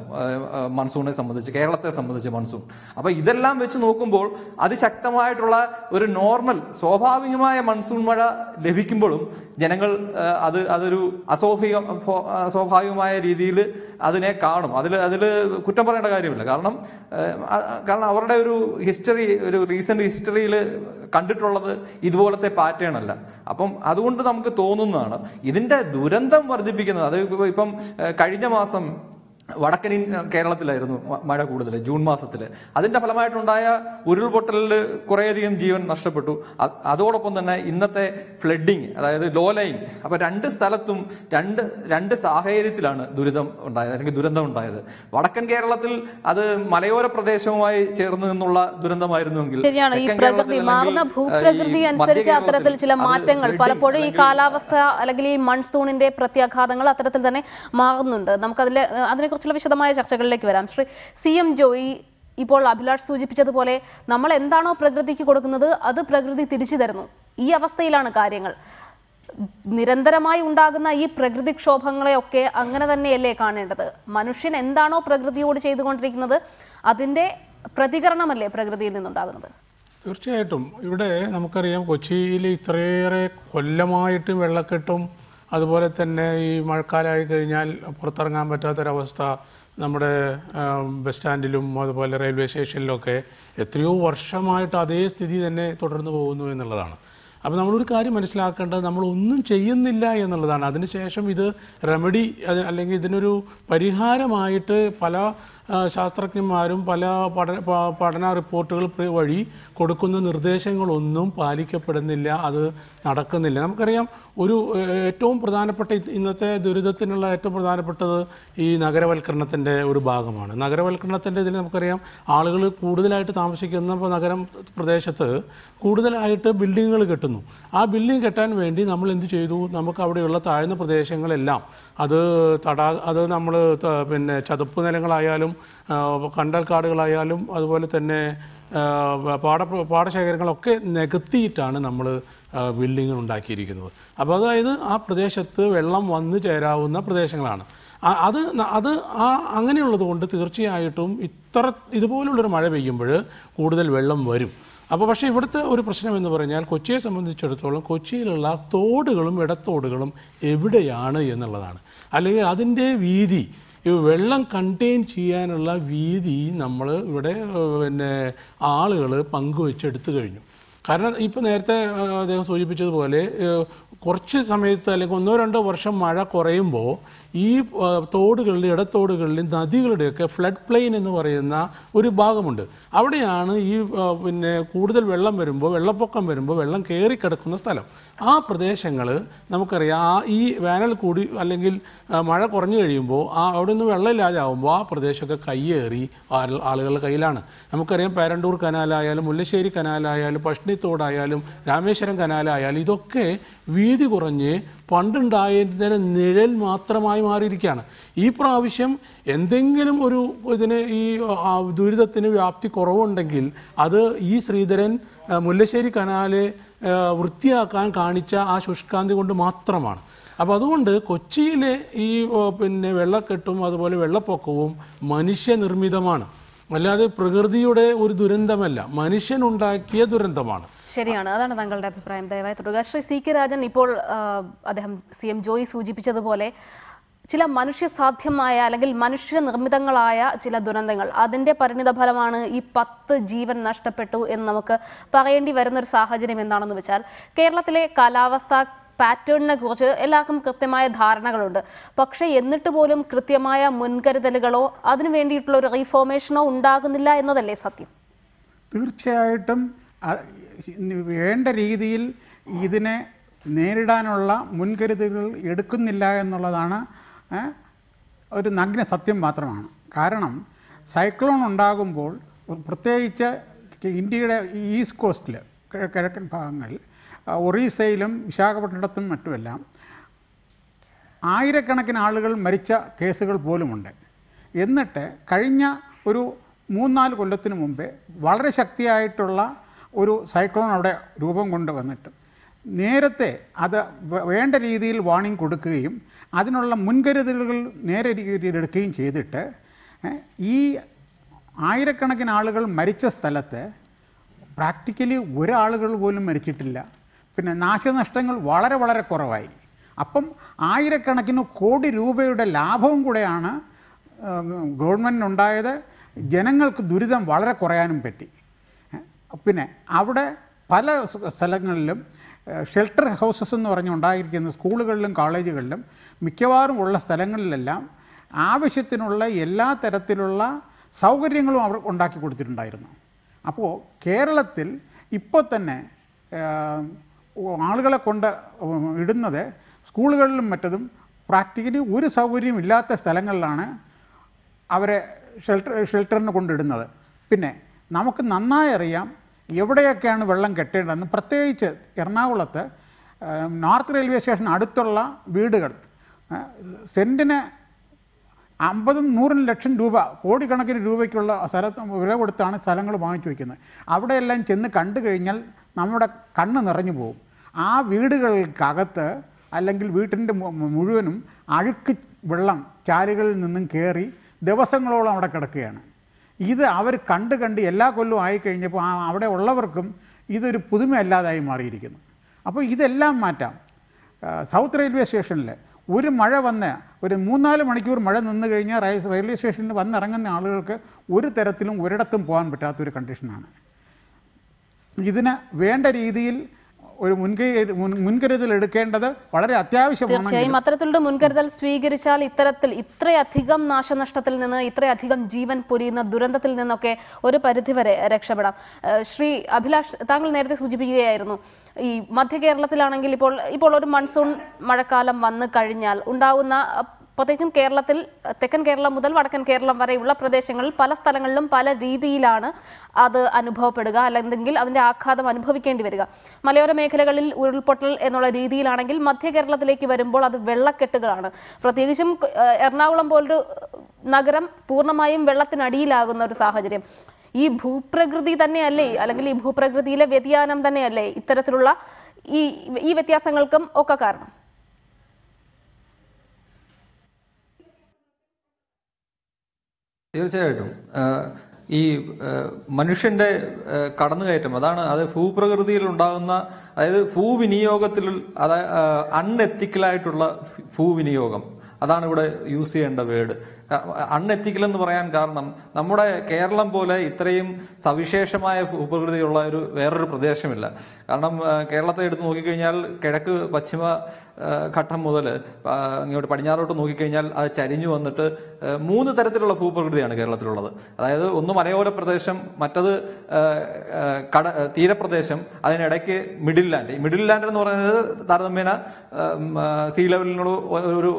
മൺസൂണിനെ സംബന്ധിച്ച് കേരളത്തെ സംബന്ധിച്ച് മൺസൂൺ അപ്പോൾ ഇതെല്ലാം വെച്ച് നോക്കുമ്പോൾ അതിശക്തമായിട്ടുള്ള ഒരു നോർമൽ സ്വാഭാവികമായ മൺസൂൺ മഴ ലഭിക്കുമ്പോഴും ജനങ്ങൾ അത് അതൊരു അസ്വാഭിക അസ്വാഭാവികമായ രീതിയിൽ അതിനെ കാണും അതിൽ അതിൽ കുറ്റം പറയേണ്ട കാര്യമില്ല കാരണം കാരണം അവരുടെ ഒരു ഹിസ്റ്ററി ഒരു റീസെൻ്റ് ഹിസ്റ്ററിയിൽ കണ്ടിട്ടുള്ളത് ഇതുപോലത്തെ പാറ്റേൺ അല്ല അപ്പം അതുകൊണ്ട് നമുക്ക് തോന്നുന്നതാണ് ഇതിൻ്റെ ദുരന്തം വർദ്ധിപ്പിക്കുന്നത് അത് ഇപ്പം കഴിഞ്ഞ മാസം വടക്കൻ കേരളത്തിലായിരുന്നു മഴ കൂടുതൽ ജൂൺ മാസത്തിൽ അതിന്റെ ഫലമായിട്ടുണ്ടായ ഉരുൾപൊട്ടലിൽ കുറേയധികം ജീവൻ നഷ്ടപ്പെട്ടു അതോടൊപ്പം തന്നെ ഇന്നത്തെ ഫ്ലഡിങ് അതായത് ലോ ലൈങ് അപ്പോൾ രണ്ട് സ്ഥലത്തും രണ്ട് രണ്ട് സാഹചര്യത്തിലാണ് ദുരിതം ഉണ്ടായത് അല്ലെങ്കിൽ ദുരന്തം ഉണ്ടായത് വടക്കൻ കേരളത്തിൽ അത് മലയോര പ്രദേശവുമായി ചേർന്ന് നിന്നുള്ള ദുരന്തമായിരുന്നുവെങ്കിൽ ഈ പ്രകൃതി ഭൂപ്രകൃതി അനുസരിച്ച് അത്തരത്തിൽ ചില മാറ്റങ്ങൾ പലപ്പോഴും ഈ കാലാവസ്ഥ അല്ലെങ്കിൽ ഈ മൺസൂണിന്റെ പ്രത്യാഘാതങ്ങൾ അത്തരത്തിൽ തന്നെ മാറുന്നുണ്ട് നമുക്കതിൽ അതിനെ കുറിച്ചുള്ള വിശദമായ ചർച്ചകളിലേക്ക് വരാം ശ്രീ സി എം ജോയി ഇപ്പോൾ അഭിലാഷ് സൂചിപ്പിച്ചതുപോലെ നമ്മൾ എന്താണോ പ്രകൃതിക്ക് കൊടുക്കുന്നത് അത് പ്രകൃതി തിരിച്ചു തരുന്നു ഈ അവസ്ഥയിലാണ് കാര്യങ്ങൾ നിരന്തരമായി ഉണ്ടാകുന്ന ഈ പ്രകൃതിക്ഷോഭങ്ങളെയൊക്കെ അങ്ങനെ തന്നെയല്ലേ കാണേണ്ടത് മനുഷ്യൻ എന്താണോ പ്രകൃതിയോട് ചെയ്തുകൊണ്ടിരിക്കുന്നത് അതിൻ്റെ പ്രതികരണമല്ലേ പ്രകൃതിയിൽ നിന്നുണ്ടാകുന്നത് തീർച്ചയായിട്ടും ഇവിടെ നമുക്കറിയാം കൊച്ചിയിൽ ഇത്രയേറെ കൊല്ലമായിട്ടും വെള്ളക്കെട്ടും അതുപോലെ തന്നെ ഈ മഴക്കാലമായി കഴിഞ്ഞാൽ പുറത്തിറങ്ങാൻ പറ്റാത്തൊരവസ്ഥ നമ്മുടെ ബസ് സ്റ്റാൻഡിലും അതുപോലെ റെയിൽവേ സ്റ്റേഷനിലും ഒക്കെ എത്രയോ വർഷമായിട്ട് അതേ സ്ഥിതി തന്നെ തുടർന്നു പോകുന്നു എന്നുള്ളതാണ് അപ്പോൾ നമ്മളൊരു കാര്യം മനസ്സിലാക്കേണ്ടത് നമ്മളൊന്നും ചെയ്യുന്നില്ല എന്നുള്ളതാണ് അതിനുശേഷം ഇത് റെമഡി അല്ലെങ്കിൽ ഇതിനൊരു പരിഹാരമായിട്ട് പല ശാസ്ത്രജ്ഞന്മാരും പല പഠന പഠന റിപ്പോർട്ടുകൾ വഴി കൊടുക്കുന്ന നിർദ്ദേശങ്ങളൊന്നും പാലിക്കപ്പെടുന്നില്ല അത് നടക്കുന്നില്ല നമുക്കറിയാം ഒരു ഏറ്റവും പ്രധാനപ്പെട്ട ഇന്നത്തെ ദുരിതത്തിനുള്ള ഏറ്റവും പ്രധാനപ്പെട്ടത് ഈ നഗരവൽക്കരണത്തിൻ്റെ ഒരു ഭാഗമാണ് നഗരവൽക്കരണത്തിൻ്റെ ഇതിൽ നമുക്കറിയാം ആളുകൾ കൂടുതലായിട്ട് താമസിക്കുന്ന നഗരം പ്രദേശത്ത് കൂടുതലായിട്ട് ബിൽഡിങ്ങുകൾ കെട്ടുന്നു കെട്ടുന്നു ആ ബിൽഡിംഗ് കെട്ടാൻ വേണ്ടി നമ്മൾ എന്ത് ചെയ്തു നമുക്ക് അവിടെയുള്ള താഴ്ന്ന പ്രദേശങ്ങളെല്ലാം അത് തടാ അത് നമ്മൾ പിന്നെ ചതുപ്പ് നിലങ്ങളായാലും കണ്ടൽക്കാടുകളായാലും അതുപോലെ തന്നെ പാട പാടശേഖരങ്ങളൊക്കെ നികത്തിയിട്ടാണ് നമ്മൾ ബിൽഡിങ്ങുകൾ ഉണ്ടാക്കിയിരിക്കുന്നത് അപ്പോൾ അതായത് ആ പ്രദേശത്ത് വെള്ളം വന്നു ചേരാവുന്ന പ്രദേശങ്ങളാണ് അത് അത് ആ അങ്ങനെയുള്ളത് കൊണ്ട് തീർച്ചയായിട്ടും ഇത്ര ഇതുപോലുള്ളൊരു മഴ പെയ്യുമ്പോൾ കൂടുതൽ വെള്ളം വരും അപ്പോൾ പക്ഷേ ഇവിടുത്തെ ഒരു പ്രശ്നം എന്ന് പറഞ്ഞാൽ കൊച്ചിയെ സംബന്ധിച്ചിടത്തോളം കൊച്ചിയിലുള്ള തോടുകളും ഇടത്തോടുകളും എവിടെയാണ് എന്നുള്ളതാണ് അല്ലെങ്കിൽ അതിൻ്റെ വീതി ഈ വെള്ളം കണ്ടെയ്ൻ ചെയ്യാനുള്ള വീതി നമ്മൾ ഇവിടെ പിന്നെ ആളുകൾ പങ്കുവെച്ചെടുത്തു കഴിഞ്ഞു കാരണം ഇപ്പോൾ നേരത്തെ അദ്ദേഹം സൂചിപ്പിച്ചതുപോലെ കുറച്ച് സമയത്ത് അല്ലെങ്കിൽ ഒന്നോ രണ്ടോ വർഷം മഴ കുറയുമ്പോൾ ഈ തോടുകളിലും ഇടത്തോടുകളിലും നദികളുടെയൊക്കെ ഫ്ലഡ് പ്ലെയിൻ എന്ന് പറയുന്ന ഒരു ഭാഗമുണ്ട് അവിടെയാണ് ഈ പിന്നെ കൂടുതൽ വെള്ളം വരുമ്പോൾ വെള്ളപ്പൊക്കം വരുമ്പോൾ വെള്ളം കയറി കിടക്കുന്ന സ്ഥലം ആ പ്രദേശങ്ങൾ നമുക്കറിയാം ആ ഈ വേനൽ കൂടി അല്ലെങ്കിൽ മഴ കുറഞ്ഞു കഴിയുമ്പോൾ ആ അവിടെ നിന്ന് വെള്ളമില്ലാതാവുമ്പോൾ ആ പ്രദേശമൊക്കെ കയ്യേറി ആളുകളുടെ കയ്യിലാണ് നമുക്കറിയാം പേരണ്ടൂർ കനാലായാലും മുല്ലശ്ശേരി കനാലായാലും പഷ്ണിത്തോടായാലും രാമേശ്വരം കനാലായാലും ഇതൊക്കെ വീ വീതി കുറഞ്ഞ് പണ്ടുണ്ടായിരുന്നതിന് നിഴൽ മാത്രമായി മാറിയിരിക്കുകയാണ് ഈ പ്രാവശ്യം എന്തെങ്കിലും ഒരു ഇതിന് ഈ ദുരിതത്തിന് വ്യാപ്തി കുറവുണ്ടെങ്കിൽ അത് ഈ ശ്രീധരൻ മുല്ലശ്ശേരി കനാല് വൃത്തിയാക്കാൻ കാണിച്ച ആ ശുഷ്കാന്തി കൊണ്ട് മാത്രമാണ് അപ്പോൾ അതുകൊണ്ട് കൊച്ചിയിലെ ഈ പിന്നെ വെള്ളക്കെട്ടും അതുപോലെ വെള്ളപ്പൊക്കവും മനുഷ്യനിർമ്മിതമാണ് അല്ലാതെ പ്രകൃതിയുടെ ഒരു ദുരന്തമല്ല മനുഷ്യനുണ്ടാക്കിയ ദുരന്തമാണ് ശരിയാണ് അതാണ് താങ്കളുടെ അഭിപ്രായം ദയവായി തുടരുക ശ്രീ സി കെ രാജൻ ഇപ്പോൾ അദ്ദേഹം സി എം ജോയി സൂചിപ്പിച്ചതുപോലെ ചില മനുഷ്യസാധ്യമായ അല്ലെങ്കിൽ മനുഷ്യനിർമ്മിതങ്ങളായ ചില ദുരന്തങ്ങൾ അതിൻ്റെ പരിണിത ഫലമാണ് ഈ പത്ത് ജീവൻ നഷ്ടപ്പെട്ടു എന്ന് നമുക്ക് പറയേണ്ടി വരുന്നൊരു സാഹചര്യം എന്താണെന്ന് വെച്ചാൽ കേരളത്തിലെ കാലാവസ്ഥ പാറ്റേണിനെ കുറിച്ച് എല്ലാവർക്കും കൃത്യമായ ധാരണകളുണ്ട് പക്ഷേ എന്നിട്ട് പോലും കൃത്യമായ മുൻകരുതലുകളോ അതിനു വേണ്ടിയിട്ടുള്ള ഒരു റീഫോർമേഷനോ ഉണ്ടാകുന്നില്ല എന്നതല്ലേ സത്യം തീർച്ചയായിട്ടും വേണ്ട രീതിയിൽ ഇതിനെ നേരിടാനുള്ള മുൻകരുതലുകൾ എടുക്കുന്നില്ല എന്നുള്ളതാണ് ഒരു നഗ്ന സത്യം മാത്രമാണ് കാരണം സൈക്ലോൺ ഉണ്ടാകുമ്പോൾ പ്രത്യേകിച്ച് ഇന്ത്യയുടെ ഈസ്റ്റ് കോസ്റ്റിൽ കിഴക്കൻ ഭാഗങ്ങളിൽ ഒറീസയിലും വിശാഖപട്ടണത്തും മറ്റുമെല്ലാം ആയിരക്കണക്കിന് ആളുകൾ മരിച്ച കേസുകൾ പോലുമുണ്ട് എന്നിട്ട് കഴിഞ്ഞ ഒരു മൂന്നാല് കൊല്ലത്തിന് മുമ്പേ വളരെ ശക്തിയായിട്ടുള്ള ഒരു സൈക്ലോൺ അവിടെ രൂപം കൊണ്ടുവന്നിട്ട് നേരത്തെ അത് വേണ്ട രീതിയിൽ വാണിംഗ് കൊടുക്കുകയും അതിനുള്ള മുൻകരുതലുകൾ നേരെ രീതിയിൽ എടുക്കുകയും ചെയ്തിട്ട് ഈ ആയിരക്കണക്കിന് ആളുകൾ മരിച്ച സ്ഥലത്ത് പ്രാക്ടിക്കലി ഒരാളുകൾ പോലും മരിച്ചിട്ടില്ല പിന്നെ നാശനഷ്ടങ്ങൾ വളരെ വളരെ കുറവായി അപ്പം ആയിരക്കണക്കിന് കോടി രൂപയുടെ ലാഭവും കൂടെയാണ് ഗവൺമെൻറ്റിനുണ്ടായത് ജനങ്ങൾക്ക് ദുരിതം വളരെ കുറയാനും പറ്റി പിന്നെ അവിടെ പല സ്ഥലങ്ങളിലും ഷെൽട്ടർ ഹൗസസ് എന്ന് പറഞ്ഞ് ഉണ്ടായിരിക്കുന്ന സ്കൂളുകളിലും കോളേജുകളിലും മിക്കവാറും ഉള്ള സ്ഥലങ്ങളിലെല്ലാം ആവശ്യത്തിനുള്ള എല്ലാ തരത്തിലുള്ള സൗകര്യങ്ങളും അവർ ഉണ്ടാക്കി കൊടുത്തിട്ടുണ്ടായിരുന്നു അപ്പോൾ കേരളത്തിൽ ഇപ്പോൾ തന്നെ ആളുകളെ കൊണ്ട് ഇടുന്നത് സ്കൂളുകളിലും മറ്റതും പ്രാക്ടിക്കലി ഒരു സൗകര്യം ഇല്ലാത്ത സ്ഥലങ്ങളിലാണ് അവരെ ഷെൽട്ടർ ഷെൽട്ടറിന് കൊണ്ടിടുന്നത് പിന്നെ നമുക്ക് നന്നായി അറിയാം എവിടെയൊക്കെയാണ് വെള്ളം കെട്ടേണ്ടതെന്ന് പ്രത്യേകിച്ച് എറണാകുളത്ത് നോർത്ത് റെയിൽവേ സ്റ്റേഷൻ അടുത്തുള്ള വീടുകൾ സെൻറ്റിന് അമ്പതും നൂറും ലക്ഷം രൂപ കോടിക്കണക്കിന് രൂപയ്ക്കുള്ള സ്ഥലത്ത് വില കൊടുത്താണ് സ്ഥലങ്ങൾ വാങ്ങിച്ചു വയ്ക്കുന്നത് അവിടെയെല്ലാം ചെന്ന് കണ്ടു കഴിഞ്ഞാൽ നമ്മുടെ കണ്ണ് നിറഞ്ഞു പോകും ആ വീടുകൾക്കകത്ത് അല്ലെങ്കിൽ വീട്ടിൻ്റെ മുഴുവനും അഴുക്ക് വെള്ളം ചാലുകളിൽ നിന്നും കയറി ദിവസങ്ങളോളം അവിടെ കിടക്കുകയാണ് ഇത് അവർ കണ്ട് കണ്ട് എല്ലാ കൊല്ലവും ആയിക്കഴിഞ്ഞപ്പോൾ ആ അവിടെ ഉള്ളവർക്കും ഇതൊരു പുതുമയല്ലാതായി മാറിയിരിക്കുന്നു അപ്പോൾ ഇതെല്ലാം മാറ്റാം സൗത്ത് റെയിൽവേ സ്റ്റേഷനിൽ ഒരു മഴ വന്ന് ഒരു മൂന്നാല് മണിക്കൂർ മഴ നിന്ന് കഴിഞ്ഞാൽ റെയിൽവേ സ്റ്റേഷനിൽ വന്നിറങ്ങുന്ന ആളുകൾക്ക് ഒരു തരത്തിലും ഒരിടത്തും പോകാൻ പറ്റാത്തൊരു കണ്ടീഷനാണ് ഇതിന് വേണ്ട രീതിയിൽ ഒരു മുൻകൈ മുൻകരുതൽ എടുക്കേണ്ടത് വളരെ അത്യാവശ്യമാണ് തീർച്ചയായും അത്തരത്തിലുള്ള മുൻകരുതൽ സ്വീകരിച്ചാൽ ഇത്തരത്തിൽ ഇത്രയധികം നാശനഷ്ടത്തിൽ നിന്ന് ഇത്രയധികം ജീവൻ പൊരിയുന്ന ദുരന്തത്തിൽ നിന്നൊക്കെ ഒരു പരിധിവരെ രക്ഷപ്പെടാം ശ്രീ അഭിലാഷ് താങ്കൾ നേരത്തെ സൂചിപ്പിക്കുകയായിരുന്നു ഈ മധ്യ കേരളത്തിലാണെങ്കിൽ ഇപ്പോൾ ഇപ്പോൾ ഒരു മൺസൂൺ മഴക്കാലം വന്നു കഴിഞ്ഞാൽ ഉണ്ടാവുന്ന പ്രത്യേകിച്ചും കേരളത്തിൽ തെക്കൻ കേരളം മുതൽ വടക്കൻ കേരളം വരെയുള്ള പ്രദേശങ്ങളിൽ പല സ്ഥലങ്ങളിലും പല രീതിയിലാണ് അത് അനുഭവപ്പെടുക അല്ലെങ്കിൽ അതിൻ്റെ ആഘാതം അനുഭവിക്കേണ്ടി വരിക മലയോര മേഖലകളിൽ ഉരുൾപൊട്ടൽ എന്നുള്ള രീതിയിലാണെങ്കിൽ മധ്യ കേരളത്തിലേക്ക് വരുമ്പോൾ അത് വെള്ളക്കെട്ടുകളാണ് പ്രത്യേകിച്ചും എറണാകുളം പോലൊരു നഗരം പൂർണ്ണമായും വെള്ളത്തിനടിയിലാകുന്ന ഒരു സാഹചര്യം ഈ ഭൂപ്രകൃതി തന്നെയല്ലേ അല്ലെങ്കിൽ ഈ ഭൂപ്രകൃതിയിലെ വ്യതിയാനം തന്നെയല്ലേ ഇത്തരത്തിലുള്ള ഈ ഈ വ്യത്യാസങ്ങൾക്കും ഒക്കെ കാരണം തീർച്ചയായിട്ടും ഈ മനുഷ്യന്റെ കടന്നുകയറ്റം അതാണ് അത് ഭൂപ്രകൃതിയിൽ ഉണ്ടാകുന്ന അതായത് ഭൂവിനിയോഗത്തിൽ അതായത് അൺഎത്തിക്കലായിട്ടുള്ള ഭൂവിനിയോഗം അതാണ് ഇവിടെ യൂസ് ചെയ്യേണ്ട വേർഡ് അൺഎത്തിക്കൽ എന്ന് പറയാൻ കാരണം നമ്മുടെ കേരളം പോലെ ഇത്രയും സവിശേഷമായ ഭൂപ്രകൃതിയുള്ള ഒരു വേറൊരു പ്രദേശമില്ല കാരണം കേരളത്തെ എടുത്ത് നോക്കിക്കഴിഞ്ഞാൽ കിഴക്ക് പശ്ചിമ ഘട്ടം മുതൽ ഇങ്ങോട്ട് പടിഞ്ഞാറോട്ട് നോക്കിക്കഴിഞ്ഞാൽ അത് ചരിഞ്ഞു വന്നിട്ട് മൂന്ന് തരത്തിലുള്ള ഭൂപ്രകൃതിയാണ് കേരളത്തിലുള്ളത് അതായത് ഒന്ന് മലയോര പ്രദേശം മറ്റത് കട തീരപ്രദേശം അതിനിടയ്ക്ക് മിഡിൽ ലാൻഡ് ഈ മിഡിൽ ലാൻഡ് എന്ന് പറയുന്നത് താരതമ്യേന സീ ലെവലിനോട് ഒരു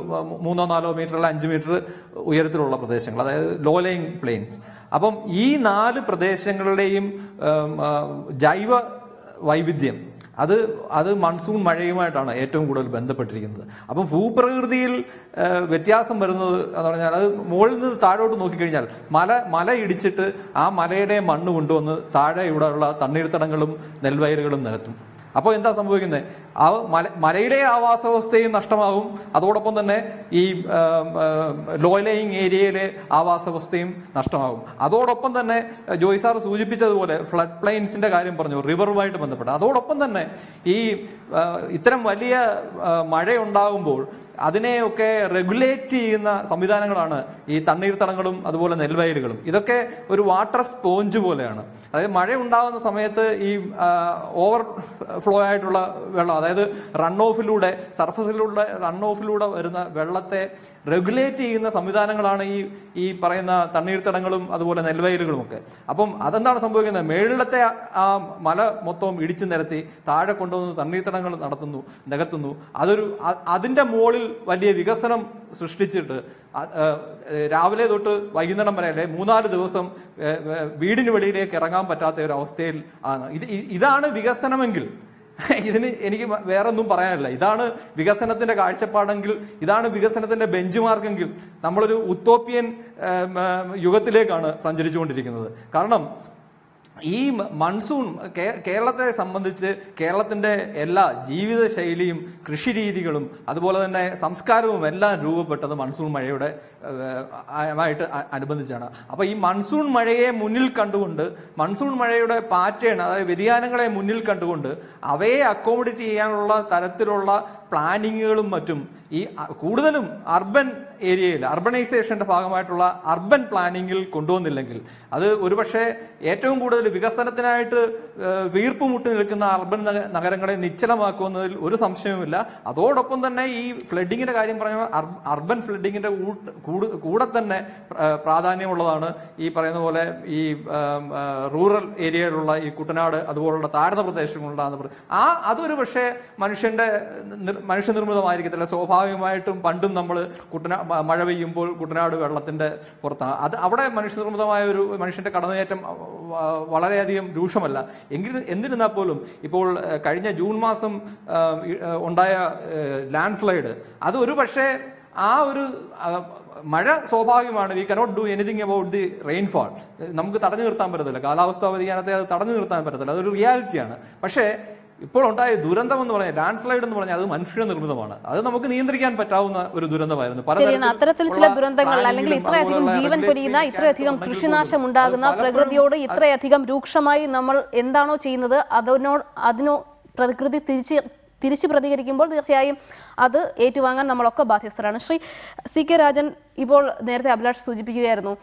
മൂന്നോ നാലോ മീറ്റർ അല്ല അഞ്ച് മീറ്റർ ഉയരത്തിലുള്ള പ്രദേശങ്ങൾ അതായത് ലോ പ്ലെയിൻസ് അപ്പം ഈ നാല് പ്രദേശങ്ങളുടെയും ജൈവ വൈവിധ്യം അത് അത് മൺസൂൺ മഴയുമായിട്ടാണ് ഏറ്റവും കൂടുതൽ ബന്ധപ്പെട്ടിരിക്കുന്നത് അപ്പം ഭൂപ്രകൃതിയിൽ വ്യത്യാസം വരുന്നത് എന്ന് പറഞ്ഞാൽ അത് മുകളിൽ നിന്ന് താഴോട്ട് നോക്കിക്കഴിഞ്ഞാൽ മല മല ഇടിച്ചിട്ട് ആ മലയുടെ മണ്ണ് കൊണ്ടുവന്ന് താഴെ ഇവിടെയുള്ള തണ്ണീർത്തടങ്ങളും നെൽവയലുകളും നിരത്തും അപ്പോൾ എന്താ സംഭവിക്കുന്നത് ആ മല മലയുടെ ആവാസ വ്യവസ്ഥയും നഷ്ടമാകും അതോടൊപ്പം തന്നെ ഈ ലോലയിങ് ഏരിയയിലെ ആവാസ വ്യവസ്ഥയും നഷ്ടമാകും അതോടൊപ്പം തന്നെ ജോയ് സാർ സൂചിപ്പിച്ചതുപോലെ ഫ്ലഡ് പ്ലെയിൻസിന്റെ കാര്യം പറഞ്ഞു റിവറുമായിട്ട് ബന്ധപ്പെട്ട് അതോടൊപ്പം തന്നെ ഈ ഇത്തരം വലിയ മഴയുണ്ടാകുമ്പോൾ അതിനെയൊക്കെ റെഗുലേറ്റ് ചെയ്യുന്ന സംവിധാനങ്ങളാണ് ഈ തണ്ണീർത്തടങ്ങളും അതുപോലെ നെൽവയലുകളും ഇതൊക്കെ ഒരു വാട്ടർ സ്പോഞ്ച് പോലെയാണ് അതായത് മഴ ഉണ്ടാകുന്ന സമയത്ത് ഈ ഓവർ ഫ്ലോ ആയിട്ടുള്ള വെള്ളം അതായത് റൺ ഓഫിലൂടെ സർഫസിലൂടെ റൺ ഓഫിലൂടെ വരുന്ന വെള്ളത്തെ റെഗുലേറ്റ് ചെയ്യുന്ന സംവിധാനങ്ങളാണ് ഈ ഈ പറയുന്ന തണ്ണീർത്തടങ്ങളും അതുപോലെ നെൽവയലുകളും ഒക്കെ അപ്പം അതെന്താണ് സംഭവിക്കുന്നത് മേളിലത്തെ ആ മല മൊത്തവും ഇടിച്ചു നിരത്തി താഴെ കൊണ്ടുവന്ന് തണ്ണീർത്തടങ്ങൾ നടത്തുന്നു നികത്തുന്നു അതൊരു അതിൻ്റെ മുകളിൽ വലിയ വികസനം സൃഷ്ടിച്ചിട്ട് രാവിലെ തൊട്ട് വൈകുന്നേരം വരെ അല്ലെ മൂന്നാല് ദിവസം വീടിന് വെളിയിലേക്ക് ഇറങ്ങാൻ പറ്റാത്ത ഒരു അവസ്ഥയിൽ ആണ് ഇത് ഇതാണ് വികസനമെങ്കിൽ ഇതിന് എനിക്ക് വേറൊന്നും പറയാനില്ല ഇതാണ് വികസനത്തിന്റെ കാഴ്ചപ്പാടെങ്കിൽ ഇതാണ് വികസനത്തിന്റെ ബെഞ്ച് മാർക്കെങ്കിൽ നമ്മളൊരു ഉത്തോപ്യൻ യുഗത്തിലേക്കാണ് സഞ്ചരിച്ചുകൊണ്ടിരിക്കുന്നത് കാരണം ഈ മൺസൂൺ കേരളത്തെ സംബന്ധിച്ച് കേരളത്തിൻ്റെ എല്ലാ ജീവിതശൈലിയും കൃഷിരീതികളും അതുപോലെ തന്നെ സംസ്കാരവും എല്ലാം രൂപപ്പെട്ടത് മൺസൂൺ മഴയുടെ ആയിട്ട് അനുബന്ധിച്ചാണ് അപ്പോൾ ഈ മൺസൂൺ മഴയെ മുന്നിൽ കണ്ടുകൊണ്ട് മൺസൂൺ മഴയുടെ പാറ്റേൺ അതായത് വ്യതിയാനങ്ങളെ മുന്നിൽ കണ്ടുകൊണ്ട് അവയെ അക്കോമഡേറ്റ് ചെയ്യാനുള്ള തരത്തിലുള്ള പ്ലാനിങ്ങുകളും മറ്റും ഈ കൂടുതലും അർബൻ ഏരിയയിൽ അർബനൈസേഷന്റെ ഭാഗമായിട്ടുള്ള അർബൻ പ്ലാനിങ്ങിൽ കൊണ്ടുവന്നില്ലെങ്കിൽ അത് ഒരുപക്ഷെ ഏറ്റവും കൂടുതൽ വികസനത്തിനായിട്ട് വീർപ്പുമുട്ടി നിൽക്കുന്ന അർബൻ നഗരങ്ങളെ നിശ്ചലമാക്കുന്നതിൽ ഒരു സംശയവുമില്ല അതോടൊപ്പം തന്നെ ഈ ഫ്ലഡിങ്ങിന്റെ കാര്യം പറഞ്ഞ അർബൻ ഫ്ലഡിങ്ങിന്റെ കൂടെ തന്നെ പ്രാധാന്യമുള്ളതാണ് ഈ പറയുന്ന പോലെ ഈ റൂറൽ ഏരിയയിലുള്ള ഈ കുട്ടനാട് അതുപോലുള്ള താഴ്ന്ന പ്രദേശങ്ങളുണ്ടാകുന്ന ആ അതൊരു പക്ഷേ മനുഷ്യന്റെ മനുഷ്യനിർമ്മിതമായിരിക്കത്തില്ല സ്വാഭാവികമായിട്ടും പണ്ടും നമ്മൾ കുട്ടനാ മഴ പെയ്യുമ്പോൾ കുട്ടനാട് വെള്ളത്തിൻ്റെ പുറത്താണ് അത് അവിടെ മനുഷ്യനിർമ്മിതമായ ഒരു മനുഷ്യൻ്റെ കടന്നേറ്റം വളരെയധികം രൂക്ഷമല്ല എങ്കിലും എന്നിരുന്നാൽ പോലും ഇപ്പോൾ കഴിഞ്ഞ ജൂൺ മാസം ഉണ്ടായ ലാൻഡ് സ്ലൈഡ് അത് ഒരു പക്ഷേ ആ ഒരു മഴ സ്വാഭാവികമാണ് we cannot do anything about the rainfall നമുക്ക് തടഞ്ഞു നിർത്താൻ പറ്റത്തില്ല കാലാവസ്ഥാ വ്യതിയാനത്തെ അത് തടഞ്ഞു നിർത്താൻ പറ്റത്തില്ല അതൊരു റിയാലിറ്റിയാണ് പക്ഷേ ഇപ്പോൾ ഉണ്ടായ ദുരന്തം എന്ന് പറഞ്ഞാൽ ലാൻഡ് സ്ലൈഡ് എന്ന് പറഞ്ഞാൽ അത് മനുഷ്യ നിർമ്മിതമാണ് അത് നമുക്ക് നിയന്ത്രിക്കാൻ പറ്റാവുന്ന ഒരു ദുരന്തമായിരുന്നു അത്തരത്തിൽ ചില ദുരന്തങ്ങൾ അല്ലെങ്കിൽ ഇത്രയധികം ജീവൻ പൊരിയുന്ന ഇത്രയധികം കൃഷിനാശം ഉണ്ടാകുന്ന പ്രകൃതിയോട് ഇത്രയധികം രൂക്ഷമായി നമ്മൾ എന്താണോ ചെയ്യുന്നത് അതിനോട് അതിനോ പ്രകൃതി തിരിച്ച് തിരിച്ച് പ്രതികരിക്കുമ്പോൾ തീർച്ചയായും അത് ഏറ്റുവാങ്ങാൻ നമ്മളൊക്കെ ബാധ്യസ്ഥരാണ് ശ്രീ സി കെ രാജൻ ഇപ്പോൾ നേരത്തെ അഭിലാഷ് സൂചിപ്പിക്കുകയായിരുന്നു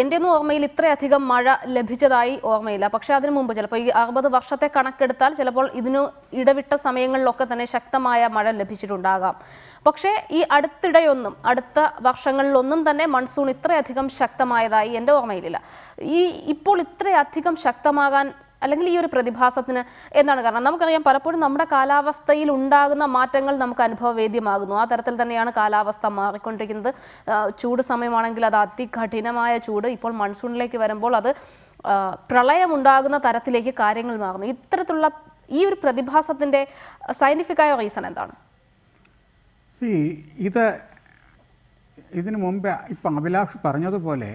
എൻ്റെ ഒന്നും ഓർമ്മയിൽ ഇത്രയധികം മഴ ലഭിച്ചതായി ഓർമ്മയില്ല പക്ഷെ അതിനു മുമ്പ് ചിലപ്പോൾ ഈ അറുപത് വർഷത്തെ കണക്കെടുത്താൽ ചിലപ്പോൾ ഇതിന് ഇടവിട്ട സമയങ്ങളിലൊക്കെ തന്നെ ശക്തമായ മഴ ലഭിച്ചിട്ടുണ്ടാകാം പക്ഷേ ഈ അടുത്തിടെയൊന്നും അടുത്ത വർഷങ്ങളിലൊന്നും തന്നെ മൺസൂൺ ഇത്രയധികം ശക്തമായതായി എൻ്റെ ഓർമ്മയിലില്ല ഈ ഇപ്പോൾ ഇത്രയധികം ശക്തമാകാൻ അല്ലെങ്കിൽ ഈ ഒരു പ്രതിഭാസത്തിന് എന്താണ് കാരണം നമുക്കറിയാം പലപ്പോഴും നമ്മുടെ കാലാവസ്ഥയിൽ ഉണ്ടാകുന്ന മാറ്റങ്ങൾ നമുക്ക് അനുഭവവേദ്യമാകുന്നു ആ തരത്തിൽ തന്നെയാണ് കാലാവസ്ഥ മാറിക്കൊണ്ടിരിക്കുന്നത് ചൂട് സമയമാണെങ്കിൽ അത് അതികഠിനമായ ചൂട് ഇപ്പോൾ മൺസൂണിലേക്ക് വരുമ്പോൾ അത് പ്രളയമുണ്ടാകുന്ന തരത്തിലേക്ക് കാര്യങ്ങൾ മാറുന്നു ഇത്തരത്തിലുള്ള ഈ ഒരു പ്രതിഭാസത്തിൻ്റെ സയൻറ്റിഫിക്കായ റീസൺ എന്താണ് സി ഇത് ഇതിനു മുമ്പേ ഇപ്പം അഭിലാഷ് പറഞ്ഞതുപോലെ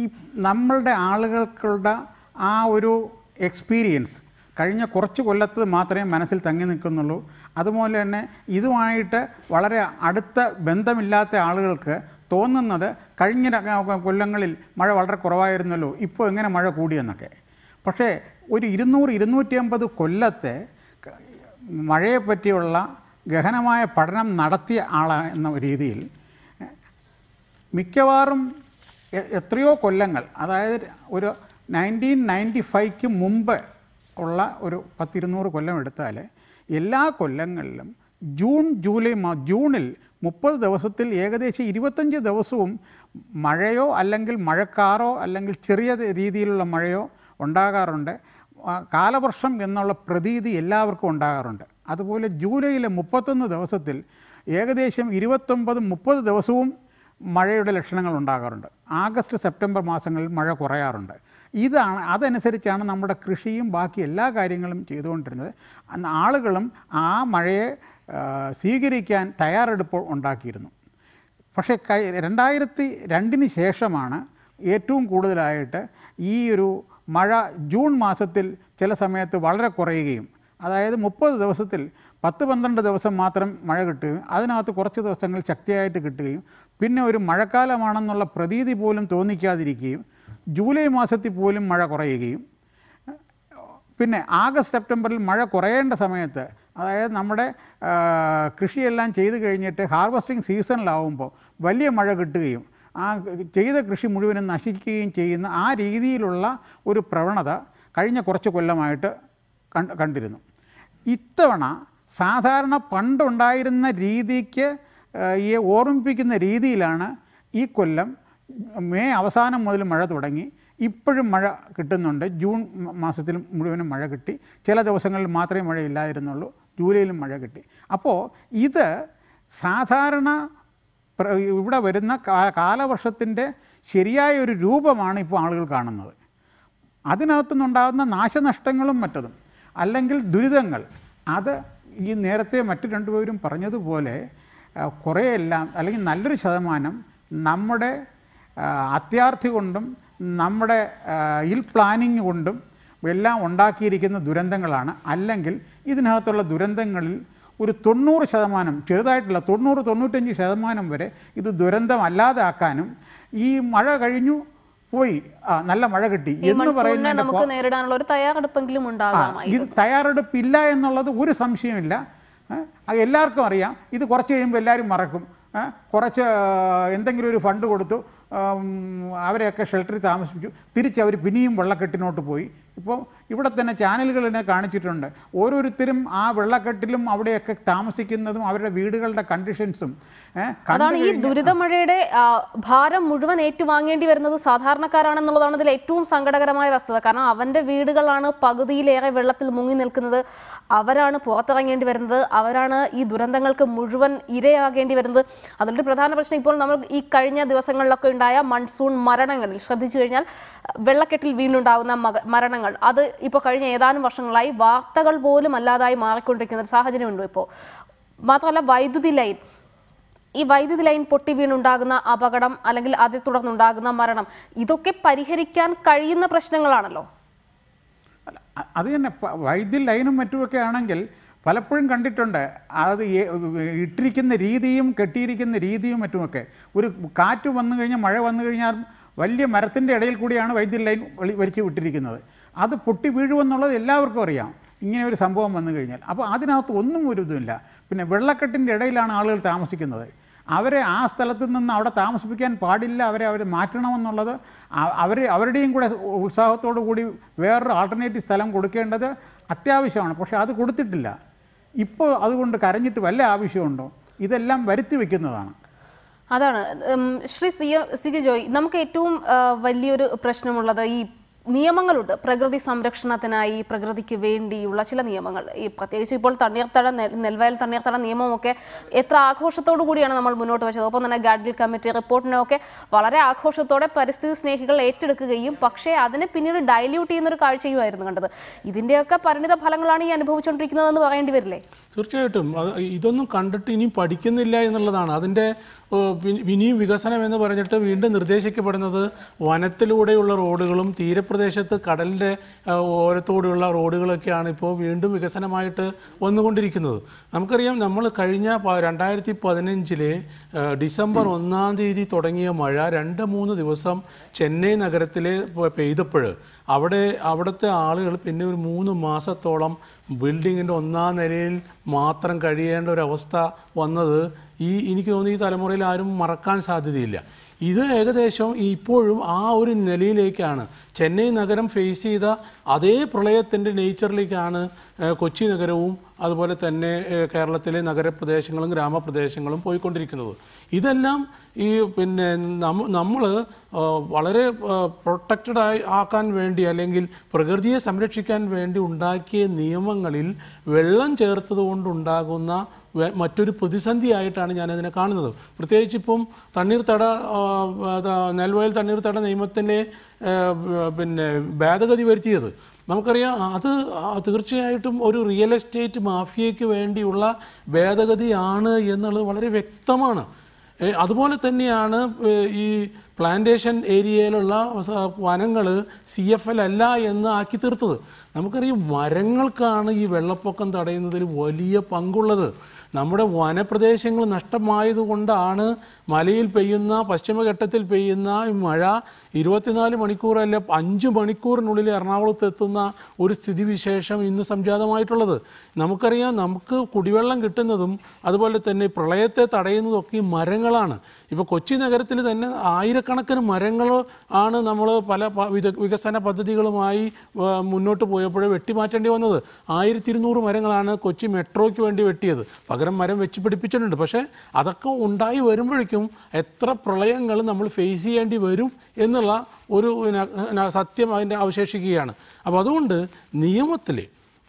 ഈ നമ്മളുടെ ആളുകൾക്കുള്ള ആ ഒരു എക്സ്പീരിയൻസ് കഴിഞ്ഞ കുറച്ച് കൊല്ലത്തത് മാത്രമേ മനസ്സിൽ തങ്ങി നിൽക്കുന്നുള്ളൂ അതുപോലെ തന്നെ ഇതുമായിട്ട് വളരെ അടുത്ത ബന്ധമില്ലാത്ത ആളുകൾക്ക് തോന്നുന്നത് കഴിഞ്ഞ കൊല്ലങ്ങളിൽ മഴ വളരെ കുറവായിരുന്നല്ലോ ഇപ്പോൾ എങ്ങനെ മഴ കൂടിയെന്നൊക്കെ പക്ഷേ ഒരു ഇരുന്നൂറ് ഇരുന്നൂറ്റി അമ്പത് കൊല്ലത്തെ മഴയെപ്പറ്റിയുള്ള ഗഹനമായ പഠനം നടത്തിയ ആളെന്ന രീതിയിൽ മിക്കവാറും എത്രയോ കൊല്ലങ്ങൾ അതായത് ഒരു നയൻറ്റീൻ നയൻറ്റി ഫൈവ്ക്ക് മുമ്പ് ഉള്ള ഒരു പത്തിരുന്നൂറ് കൊല്ലം എടുത്താൽ എല്ലാ കൊല്ലങ്ങളിലും ജൂൺ ജൂലൈ മാ ജൂണിൽ മുപ്പത് ദിവസത്തിൽ ഏകദേശം ഇരുപത്തഞ്ച് ദിവസവും മഴയോ അല്ലെങ്കിൽ മഴക്കാറോ അല്ലെങ്കിൽ ചെറിയ രീതിയിലുള്ള മഴയോ ഉണ്ടാകാറുണ്ട് കാലവർഷം എന്നുള്ള പ്രതീതി എല്ലാവർക്കും ഉണ്ടാകാറുണ്ട് അതുപോലെ ജൂലൈയിലെ മുപ്പത്തൊന്ന് ദിവസത്തിൽ ഏകദേശം ഇരുപത്തൊമ്പത് മുപ്പത് ദിവസവും മഴയുടെ ലക്ഷണങ്ങൾ ഉണ്ടാകാറുണ്ട് ആഗസ്റ്റ് സെപ്റ്റംബർ മാസങ്ങളിൽ മഴ കുറയാറുണ്ട് ഇതാണ് അതനുസരിച്ചാണ് നമ്മുടെ കൃഷിയും ബാക്കി എല്ലാ കാര്യങ്ങളും ചെയ്തുകൊണ്ടിരുന്നത് ആളുകളും ആ മഴയെ സ്വീകരിക്കാൻ തയ്യാറെടുപ്പ് ഉണ്ടാക്കിയിരുന്നു പക്ഷേ കൈ രണ്ടായിരത്തി രണ്ടിന് ശേഷമാണ് ഏറ്റവും കൂടുതലായിട്ട് ഈ ഒരു മഴ ജൂൺ മാസത്തിൽ ചില സമയത്ത് വളരെ കുറയുകയും അതായത് മുപ്പത് ദിവസത്തിൽ പത്ത് പന്ത്രണ്ട് ദിവസം മാത്രം മഴ കിട്ടുകയും അതിനകത്ത് കുറച്ച് ദിവസങ്ങൾ ശക്തിയായിട്ട് കിട്ടുകയും പിന്നെ ഒരു മഴക്കാലമാണെന്നുള്ള പ്രതീതി പോലും തോന്നിക്കാതിരിക്കുകയും ജൂലൈ മാസത്തിൽ പോലും മഴ കുറയുകയും പിന്നെ ആഗസ്റ്റ് സെപ്റ്റംബറിൽ മഴ കുറയേണ്ട സമയത്ത് അതായത് നമ്മുടെ കൃഷിയെല്ലാം ചെയ്തു കഴിഞ്ഞിട്ട് ഹാർവസ്റ്റിംഗ് സീസണിലാവുമ്പോൾ വലിയ മഴ കിട്ടുകയും ആ ചെയ്ത കൃഷി മുഴുവനും നശിക്കുകയും ചെയ്യുന്ന ആ രീതിയിലുള്ള ഒരു പ്രവണത കഴിഞ്ഞ കുറച്ച് കൊല്ലമായിട്ട് കണ്ടിരുന്നു ഇത്തവണ സാധാരണ പണ്ടുണ്ടായിരുന്ന രീതിക്ക് ഈ ഓർമ്മിപ്പിക്കുന്ന രീതിയിലാണ് ഈ കൊല്ലം മെയ് അവസാനം മുതൽ മഴ തുടങ്ങി ഇപ്പോഴും മഴ കിട്ടുന്നുണ്ട് ജൂൺ മാസത്തിൽ മുഴുവനും മഴ കിട്ടി ചില ദിവസങ്ങളിൽ മാത്രമേ മഴയില്ലായിരുന്നുള്ളൂ ജൂലൈയിലും മഴ കിട്ടി അപ്പോൾ ഇത് സാധാരണ ഇവിടെ വരുന്ന കാലവർഷത്തിൻ്റെ ശരിയായ ഒരു രൂപമാണ് ഇപ്പോൾ ആളുകൾ കാണുന്നത് അതിനകത്തുനിന്നുണ്ടാകുന്ന നാശനഷ്ടങ്ങളും മറ്റതും അല്ലെങ്കിൽ ദുരിതങ്ങൾ അത് ഈ നേരത്തെ മറ്റു രണ്ടുപേരും പറഞ്ഞതുപോലെ കുറേയെല്ലാം അല്ലെങ്കിൽ നല്ലൊരു ശതമാനം നമ്മുടെ അത്യാർത്ഥി കൊണ്ടും നമ്മുടെ ഇൽ പ്ലാനിങ് കൊണ്ടും എല്ലാം ഉണ്ടാക്കിയിരിക്കുന്ന ദുരന്തങ്ങളാണ് അല്ലെങ്കിൽ ഇതിനകത്തുള്ള ദുരന്തങ്ങളിൽ ഒരു തൊണ്ണൂറ് ശതമാനം ചെറുതായിട്ടുള്ള തൊണ്ണൂറ് തൊണ്ണൂറ്റഞ്ച് ശതമാനം വരെ ഇത് ദുരന്തമല്ലാതാക്കാനും ഈ മഴ കഴിഞ്ഞു പോയി ആ നല്ല മഴ കിട്ടി എന്ന് പറയുന്ന ഇത് തയ്യാറെടുപ്പില്ല എന്നുള്ളത് ഒരു സംശയമില്ല എല്ലാവർക്കും അറിയാം ഇത് കുറച്ച് കഴിയുമ്പോൾ എല്ലാവരും മറക്കും കുറച്ച് എന്തെങ്കിലും ഒരു ഫണ്ട് കൊടുത്തു അവരെയൊക്കെ ഷെൽട്ടറിൽ താമസിപ്പിച്ചു തിരിച്ചവർ പിന്നെയും വെള്ളക്കെട്ടിനോട്ട് പോയി ഇപ്പോൾ ഇവിടെ തന്നെ ചാനലുകളിനെ കാണിച്ചിട്ടുണ്ട് ഓരോരുത്തരും ആ വെള്ളക്കെട്ടിലും അവിടെയൊക്കെ താമസിക്കുന്നതും അവരുടെ വീടുകളുടെ കണ്ടീഷൻസും അതാണ് ഈ ദുരിതമഴയുടെ ഭാരം മുഴുവൻ ഏറ്റുവാങ്ങേണ്ടി വരുന്നത് സാധാരണക്കാരാണെന്നുള്ളതാണ് അതിൽ ഏറ്റവും സങ്കടകരമായ വസ്തുത കാരണം അവൻ്റെ വീടുകളാണ് പകുതിയിലേറെ വെള്ളത്തിൽ മുങ്ങി നിൽക്കുന്നത് അവരാണ് പുറത്തിറങ്ങേണ്ടി വരുന്നത് അവരാണ് ഈ ദുരന്തങ്ങൾക്ക് മുഴുവൻ ഇരയാകേണ്ടി വരുന്നത് അതിലൊരു പ്രധാന പ്രശ്നം ഇപ്പോൾ നമ്മൾ ഈ കഴിഞ്ഞ ദിവസങ്ങളിലൊക്കെ ഉണ്ടായ മൺസൂൺ മരണങ്ങളിൽ ശ്രദ്ധിച്ചു കഴിഞ്ഞാൽ വെള്ളക്കെട്ടിൽ വീണ്ടുണ്ടാകുന്ന മരണങ്ങൾ പ്രശ്നങ്ങൾ അത് ഇപ്പോൾ കഴിഞ്ഞ ഏതാനും വർഷങ്ങളായി വാർത്തകൾ പോലും അല്ലാതായി മാറിക്കൊണ്ടിരിക്കുന്ന ഒരു സാഹചര്യമുണ്ട് ഇപ്പോൾ മാത്രമല്ല വൈദ്യുതി ലൈൻ ഈ വൈദ്യുതി ലൈൻ പൊട്ടി വീണുണ്ടാകുന്ന അപകടം അല്ലെങ്കിൽ അതേ തുടർന്നുണ്ടാകുന്ന മരണം ഇതൊക്കെ പരിഹരിക്കാൻ കഴിയുന്ന പ്രശ്നങ്ങളാണല്ലോ അത് തന്നെ വൈദ്യുതി ലൈനും മറ്റുമൊക്കെ ആണെങ്കിൽ പലപ്പോഴും കണ്ടിട്ടുണ്ട് അത് ഇട്ടിരിക്കുന്ന രീതിയും കെട്ടിയിരിക്കുന്ന രീതിയും മറ്റുമൊക്കെ ഒരു കാറ്റ് വന്നു കഴിഞ്ഞാൽ മഴ വന്നു കഴിഞ്ഞാൽ വലിയ മരത്തിൻ്റെ ഇടയിൽ കൂടിയാണ് വൈദ്യുതി ലൈൻ വലിച്ചു വിട്ടിരിക്കുന്നത് അത് പൊട്ടി വീഴുമെന്നുള്ളത് എല്ലാവർക്കും അറിയാം ഇങ്ങനെ ഒരു സംഭവം വന്നു കഴിഞ്ഞാൽ അപ്പോൾ അതിനകത്ത് ഒന്നും ഒരു ഇതുമില്ല പിന്നെ വെള്ളക്കെട്ടിൻ്റെ ഇടയിലാണ് ആളുകൾ താമസിക്കുന്നത് അവരെ ആ സ്ഥലത്ത് നിന്ന് അവിടെ താമസിപ്പിക്കാൻ പാടില്ല അവരെ അവർ മാറ്റണമെന്നുള്ളത് അവർ അവരുടെയും കൂടെ ഉത്സാഹത്തോടു കൂടി വേറൊരു ആൾട്ടർനേറ്റീവ് സ്ഥലം കൊടുക്കേണ്ടത് അത്യാവശ്യമാണ് പക്ഷേ അത് കൊടുത്തിട്ടില്ല ഇപ്പോൾ അതുകൊണ്ട് കരഞ്ഞിട്ട് വല്ല ആവശ്യമുണ്ടോ ഇതെല്ലാം വരുത്തി വെക്കുന്നതാണ് അതാണ് ശ്രീ സി സി ജോയ് നമുക്ക് ഏറ്റവും വലിയൊരു പ്രശ്നമുള്ളത് ഈ നിയമങ്ങളുണ്ട് പ്രകൃതി സംരക്ഷണത്തിനായി പ്രകൃതിക്ക് വേണ്ടിയുള്ള ചില നിയമങ്ങൾ ഈ പ്രത്യേകിച്ച് ഇപ്പോൾ തണ്ണീർത്തട നെൽവയൽ തണ്ണീർത്തട നിയമമൊക്കെ എത്ര ആഘോഷത്തോടു കൂടിയാണ് നമ്മൾ മുന്നോട്ട് വെച്ചത് ഒപ്പം തന്നെ ഗാഡ്ഗിൽ കമ്മിറ്റി റിപ്പോർട്ടിനൊക്കെ വളരെ ആഘോഷത്തോടെ പരിസ്ഥിതി സ്നേഹികൾ ഏറ്റെടുക്കുകയും പക്ഷേ അതിനെ പിന്നീട് ഡൈല്യൂട്ട് ചെയ്യുന്നൊരു കാഴ്ചയുമായിരുന്നു കണ്ടത് ഇതിൻ്റെയൊക്കെ പരിണിത ഫലങ്ങളാണ് ഈ അനുഭവിച്ചുകൊണ്ടിരിക്കുന്നതെന്ന് പറയേണ്ടി വരില്ലേ തീർച്ചയായിട്ടും ഇതൊന്നും കണ്ടിട്ട് ഇനി പഠിക്കുന്നില്ല എന്നുള്ളതാണ് അതിൻ്റെ ഇനിയും വികസനം എന്ന് പറഞ്ഞിട്ട് വീണ്ടും നിർദ്ദേശിക്കപ്പെടുന്നത് വനത്തിലൂടെയുള്ള റോഡുകളും തീരപ്രദേശത്ത് കടലിൻ്റെ ഓരത്തോടെയുള്ള റോഡുകളൊക്കെയാണ് ഇപ്പോൾ വീണ്ടും വികസനമായിട്ട് വന്നുകൊണ്ടിരിക്കുന്നത് നമുക്കറിയാം നമ്മൾ കഴിഞ്ഞ രണ്ടായിരത്തി പതിനഞ്ചിലെ ഡിസംബർ ഒന്നാം തീയതി തുടങ്ങിയ മഴ രണ്ട് മൂന്ന് ദിവസം ചെന്നൈ നഗരത്തിലെ പെയ്തപ്പോൾ അവിടെ അവിടുത്തെ ആളുകൾ പിന്നെ ഒരു മൂന്ന് മാസത്തോളം ബിൽഡിങ്ങിൻ്റെ ഒന്നാം നിലയിൽ മാത്രം കഴിയേണ്ട ഒരവസ്ഥ വന്നത് ഈ എനിക്ക് തോന്നുന്നു ഈ തലമുറയിൽ ആരും മറക്കാൻ സാധ്യതയില്ല ഇത് ഏകദേശം ഇപ്പോഴും ആ ഒരു നിലയിലേക്കാണ് ചെന്നൈ നഗരം ഫേസ് ചെയ്ത അതേ പ്രളയത്തിൻ്റെ നേച്ചറിലേക്കാണ് കൊച്ചി നഗരവും അതുപോലെ തന്നെ കേരളത്തിലെ നഗരപ്രദേശങ്ങളും ഗ്രാമപ്രദേശങ്ങളും പോയിക്കൊണ്ടിരിക്കുന്നത് ഇതെല്ലാം ഈ പിന്നെ നമ്മൾ വളരെ പ്രൊട്ടക്റ്റഡ് ആയി ആക്കാൻ വേണ്ടി അല്ലെങ്കിൽ പ്രകൃതിയെ സംരക്ഷിക്കാൻ വേണ്ടി ഉണ്ടാക്കിയ നിയമങ്ങളിൽ വെള്ളം ചേർത്തത് കൊണ്ടുണ്ടാകുന്ന മറ്റൊരു പ്രതിസന്ധിയായിട്ടാണ് ഞാനതിനെ കാണുന്നത് പ്രത്യേകിച്ച് ഇപ്പം തണ്ണീർത്തട നെൽവയൽ തണ്ണീർത്തട നിയമത്തിൻ്റെ പിന്നെ ഭേദഗതി വരുത്തിയത് നമുക്കറിയാം അത് തീർച്ചയായിട്ടും ഒരു റിയൽ എസ്റ്റേറ്റ് മാഫിയയ്ക്ക് വേണ്ടിയുള്ള ഭേദഗതിയാണ് എന്നുള്ളത് വളരെ വ്യക്തമാണ് അതുപോലെ തന്നെയാണ് ഈ പ്ലാന്റേഷൻ ഏരിയയിലുള്ള വനങ്ങൾ സി എഫ് എൽ അല്ല എന്ന് ആക്കി തീർത്തത് നമുക്കറിയാം മരങ്ങൾക്കാണ് ഈ വെള്ളപ്പൊക്കം തടയുന്നതിൽ വലിയ പങ്കുള്ളത് നമ്മുടെ വനപ്രദേശങ്ങൾ നഷ്ടമായതുകൊണ്ടാണ് മലയിൽ പെയ്യുന്ന പശ്ചിമഘട്ടത്തിൽ പെയ്യുന്ന മഴ ഇരുപത്തിനാല് മണിക്കൂറല്ല അഞ്ച് മണിക്കൂറിനുള്ളിൽ എറണാകുളത്ത് എത്തുന്ന ഒരു സ്ഥിതിവിശേഷം ഇന്ന് സംജാതമായിട്ടുള്ളത് നമുക്കറിയാം നമുക്ക് കുടിവെള്ളം കിട്ടുന്നതും അതുപോലെ തന്നെ പ്രളയത്തെ തടയുന്നതൊക്കെ മരങ്ങളാണ് ഇപ്പോൾ കൊച്ചി നഗരത്തിൽ തന്നെ ആയിരം ആയിരക്കണക്കിന് മരങ്ങൾ ആണ് നമ്മൾ പല വികസന പദ്ധതികളുമായി മുന്നോട്ട് പോയപ്പോൾ വെട്ടിമാറ്റേണ്ടി വന്നത് ആയിരത്തി ഇരുന്നൂറ് മരങ്ങളാണ് കൊച്ചി മെട്രോയ്ക്ക് വേണ്ടി വെട്ടിയത് പകരം മരം വെച്ച് പിടിപ്പിച്ചിട്ടുണ്ട് പക്ഷേ അതൊക്കെ ഉണ്ടായി വരുമ്പോഴേക്കും എത്ര പ്രളയങ്ങൾ നമ്മൾ ഫേസ് ചെയ്യേണ്ടി വരും എന്നുള്ള ഒരു സത്യം അതിൻ്റെ അവശേഷിക്കുകയാണ് അപ്പോൾ അതുകൊണ്ട് നിയമത്തിൽ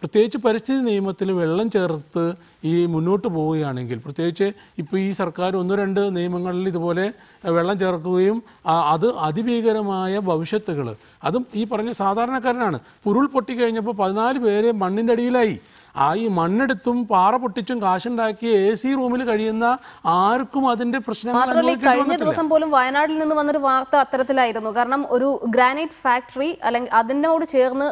പ്രത്യേകിച്ച് പരിസ്ഥിതി നിയമത്തിൽ വെള്ളം ചേർത്ത് ഈ മുന്നോട്ട് പോവുകയാണെങ്കിൽ പ്രത്യേകിച്ച് ഇപ്പോൾ ഈ സർക്കാർ ഒന്ന് രണ്ട് നിയമങ്ങളിൽ ഇതുപോലെ വെള്ളം ചേർക്കുകയും അത് അതിഭീകരമായ ഭവിഷ്യത്തുകൾ അതും ഈ പറഞ്ഞ സാധാരണക്കാരനാണ് പുരുൾ പൊട്ടിക്കഴിഞ്ഞപ്പോൾ പതിനാല് പേര് മണ്ണിൻ്റെ അടിയിലായി ആ ഈ മണ്ണെടുത്തും പാറ പൊട്ടിച്ചും കാശുണ്ടാക്കി എ സി റൂമിൽ കഴിയുന്ന ആർക്കും അതിന്റെ പ്രശ്നങ്ങൾ കഴിഞ്ഞ ദിവസം പോലും വയനാട്ടിൽ നിന്ന് വന്നൊരു വാർത്ത അത്തരത്തിലായിരുന്നു കാരണം ഒരു ഗ്രാനൈറ്റ് ഫാക്ടറി അല്ലെങ്കിൽ അതിനോട് ചേർന്ന്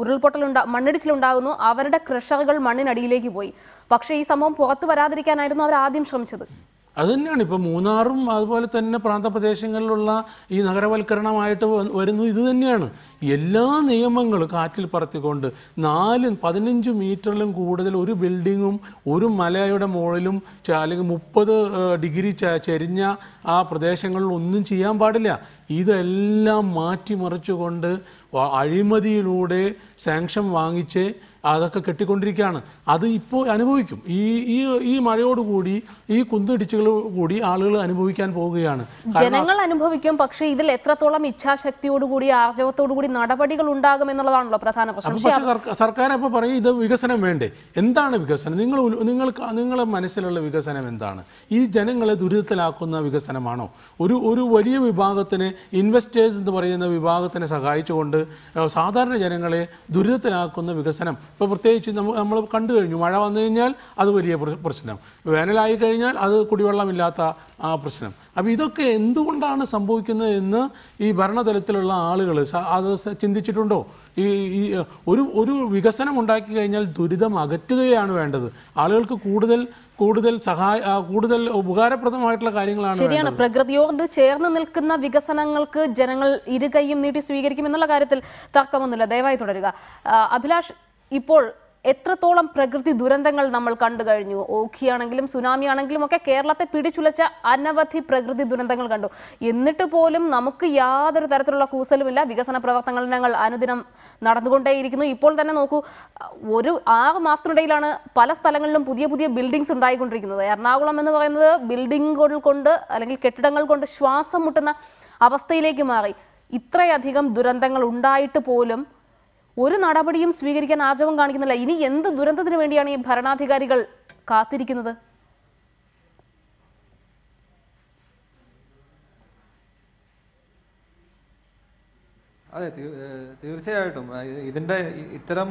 ഉരുൾപൊട്ടലുണ്ടാ മണ്ണിടിച്ചിലുണ്ടാകുന്നു അവരുടെ ക്രഷറുകൾ മണ്ണിനടിയിലേക്ക് പോയി പക്ഷേ ഈ സംഭവം പുറത്തു വരാതിരിക്കാനായിരുന്നു അവർ ആദ്യം ശ്രമിച്ചത് അത് തന്നെയാണ് ഇപ്പോൾ മൂന്നാറും അതുപോലെ തന്നെ പ്രാന്തപ്രദേശങ്ങളിലുള്ള ഈ നഗരവൽക്കരണമായിട്ട് വരുന്നത് ഇത് തന്നെയാണ് എല്ലാ നിയമങ്ങളും കാറ്റിൽ പറത്തിക്കൊണ്ട് നാല് പതിനഞ്ച് മീറ്ററിലും കൂടുതൽ ഒരു ബിൽഡിങ്ങും ഒരു മലയുടെ മുകളിലും അല്ലെങ്കിൽ മുപ്പത് ഡിഗ്രി ചെരിഞ്ഞ ആ പ്രദേശങ്ങളിൽ ഒന്നും ചെയ്യാൻ പാടില്ല ഇതെല്ലാം മാറ്റിമറിച്ചുകൊണ്ട് അഴിമതിയിലൂടെ സാങ്ഷൻ വാങ്ങിച്ച് അതൊക്കെ കെട്ടിക്കൊണ്ടിരിക്കുകയാണ് അത് ഇപ്പോൾ അനുഭവിക്കും ഈ ഈ ഈ മഴയോടുകൂടി ഈ കുന്തിടിച്ചുകൾ കൂടി ആളുകൾ അനുഭവിക്കാൻ പോവുകയാണ് ജനങ്ങൾ അനുഭവിക്കും പക്ഷേ ഇതിൽ എത്രത്തോളം ഇച്ഛാശക്തിയോടുകൂടി ആർജവത്തോടുകൂടി നടപടികൾ ഉണ്ടാകും എന്നുള്ളതാണല്ലോ പ്രധാന പ്രശ്നം സർക്കാർ അപ്പോൾ പറയും ഇത് വികസനം വേണ്ടേ എന്താണ് വികസനം നിങ്ങൾ നിങ്ങൾ നിങ്ങളുടെ മനസ്സിലുള്ള വികസനം എന്താണ് ഈ ജനങ്ങളെ ദുരിതത്തിലാക്കുന്ന വികസനമാണോ ഒരു ഒരു വലിയ വിഭാഗത്തിന് ഇൻവെസ്റ്റേഴ്സ് എന്ന് പറയുന്ന വിഭാഗത്തിനെ സഹായിച്ചുകൊണ്ട് സാധാരണ ജനങ്ങളെ ദുരിതത്തിലാക്കുന്ന വികസനം ഇപ്പോൾ പ്രത്യേകിച്ച് നമ്മൾ നമ്മൾ കണ്ടു കഴിഞ്ഞു മഴ വന്നു കഴിഞ്ഞാൽ അത് വലിയ പ്രശ്നം വേനലായി കഴിഞ്ഞാൽ അത് കുടിവെള്ളമില്ലാത്ത ആ പ്രശ്നം അപ്പോൾ ഇതൊക്കെ എന്തുകൊണ്ടാണ് സംഭവിക്കുന്നത് എന്ന് ഈ ഭരണതലത്തിലുള്ള ആളുകൾ അത് ചിന്തിച്ചിട്ടുണ്ടോ ഈ ഈ ഒരു ഒരു വികസനം ഉണ്ടാക്കി കഴിഞ്ഞാൽ ദുരിതം അകറ്റുകയാണ് വേണ്ടത് ആളുകൾക്ക് കൂടുതൽ കൂടുതൽ സഹായ കൂടുതൽ ഉപകാരപ്രദമായിട്ടുള്ള കാര്യങ്ങളാണ് ശരിയാണ് പ്രകൃതിയോട് ചേർന്ന് നിൽക്കുന്ന വികസനങ്ങൾക്ക് ജനങ്ങൾ ഇരുകൈയും നീട്ടി സ്വീകരിക്കും എന്നുള്ള കാര്യത്തിൽ തർക്കമൊന്നുമില്ല ദയവായി തുടരുക അഭിലാഷ് ഇപ്പോൾ എത്രത്തോളം പ്രകൃതി ദുരന്തങ്ങൾ നമ്മൾ കണ്ടു കഴിഞ്ഞു ഓഖിയാണെങ്കിലും സുനാമി ആണെങ്കിലും ഒക്കെ കേരളത്തെ പിടിച്ചുലച്ച അനവധി പ്രകൃതി ദുരന്തങ്ങൾ കണ്ടു എന്നിട്ട് പോലും നമുക്ക് യാതൊരു തരത്തിലുള്ള കൂസലുമില്ല വികസന പ്രവർത്തനങ്ങൾ ഞങ്ങൾ അനുദിനം നടന്നുകൊണ്ടേയിരിക്കുന്നു ഇപ്പോൾ തന്നെ നോക്കൂ ഒരു ആറ് മാസത്തിനിടയിലാണ് പല സ്ഥലങ്ങളിലും പുതിയ പുതിയ ബിൽഡിങ്സ് ഉണ്ടായിക്കൊണ്ടിരിക്കുന്നത് എറണാകുളം എന്ന് പറയുന്നത് ബിൽഡിങ്ങുകൾ കൊണ്ട് അല്ലെങ്കിൽ കെട്ടിടങ്ങൾ കൊണ്ട് ശ്വാസം മുട്ടുന്ന അവസ്ഥയിലേക്ക് മാറി ഇത്രയധികം ദുരന്തങ്ങൾ ഉണ്ടായിട്ട് പോലും ഒരു നടപടിയും സ്വീകരിക്കാൻ ആചവം കാണിക്കുന്നില്ല ഇനി എന്ത് ദുരന്തത്തിന് വേണ്ടിയാണ് ഈ ഭരണാധികാരികൾ കാത്തിരിക്കുന്നത് അതെ തീർച്ചയായിട്ടും ഇതിന്റെ ഇത്തരം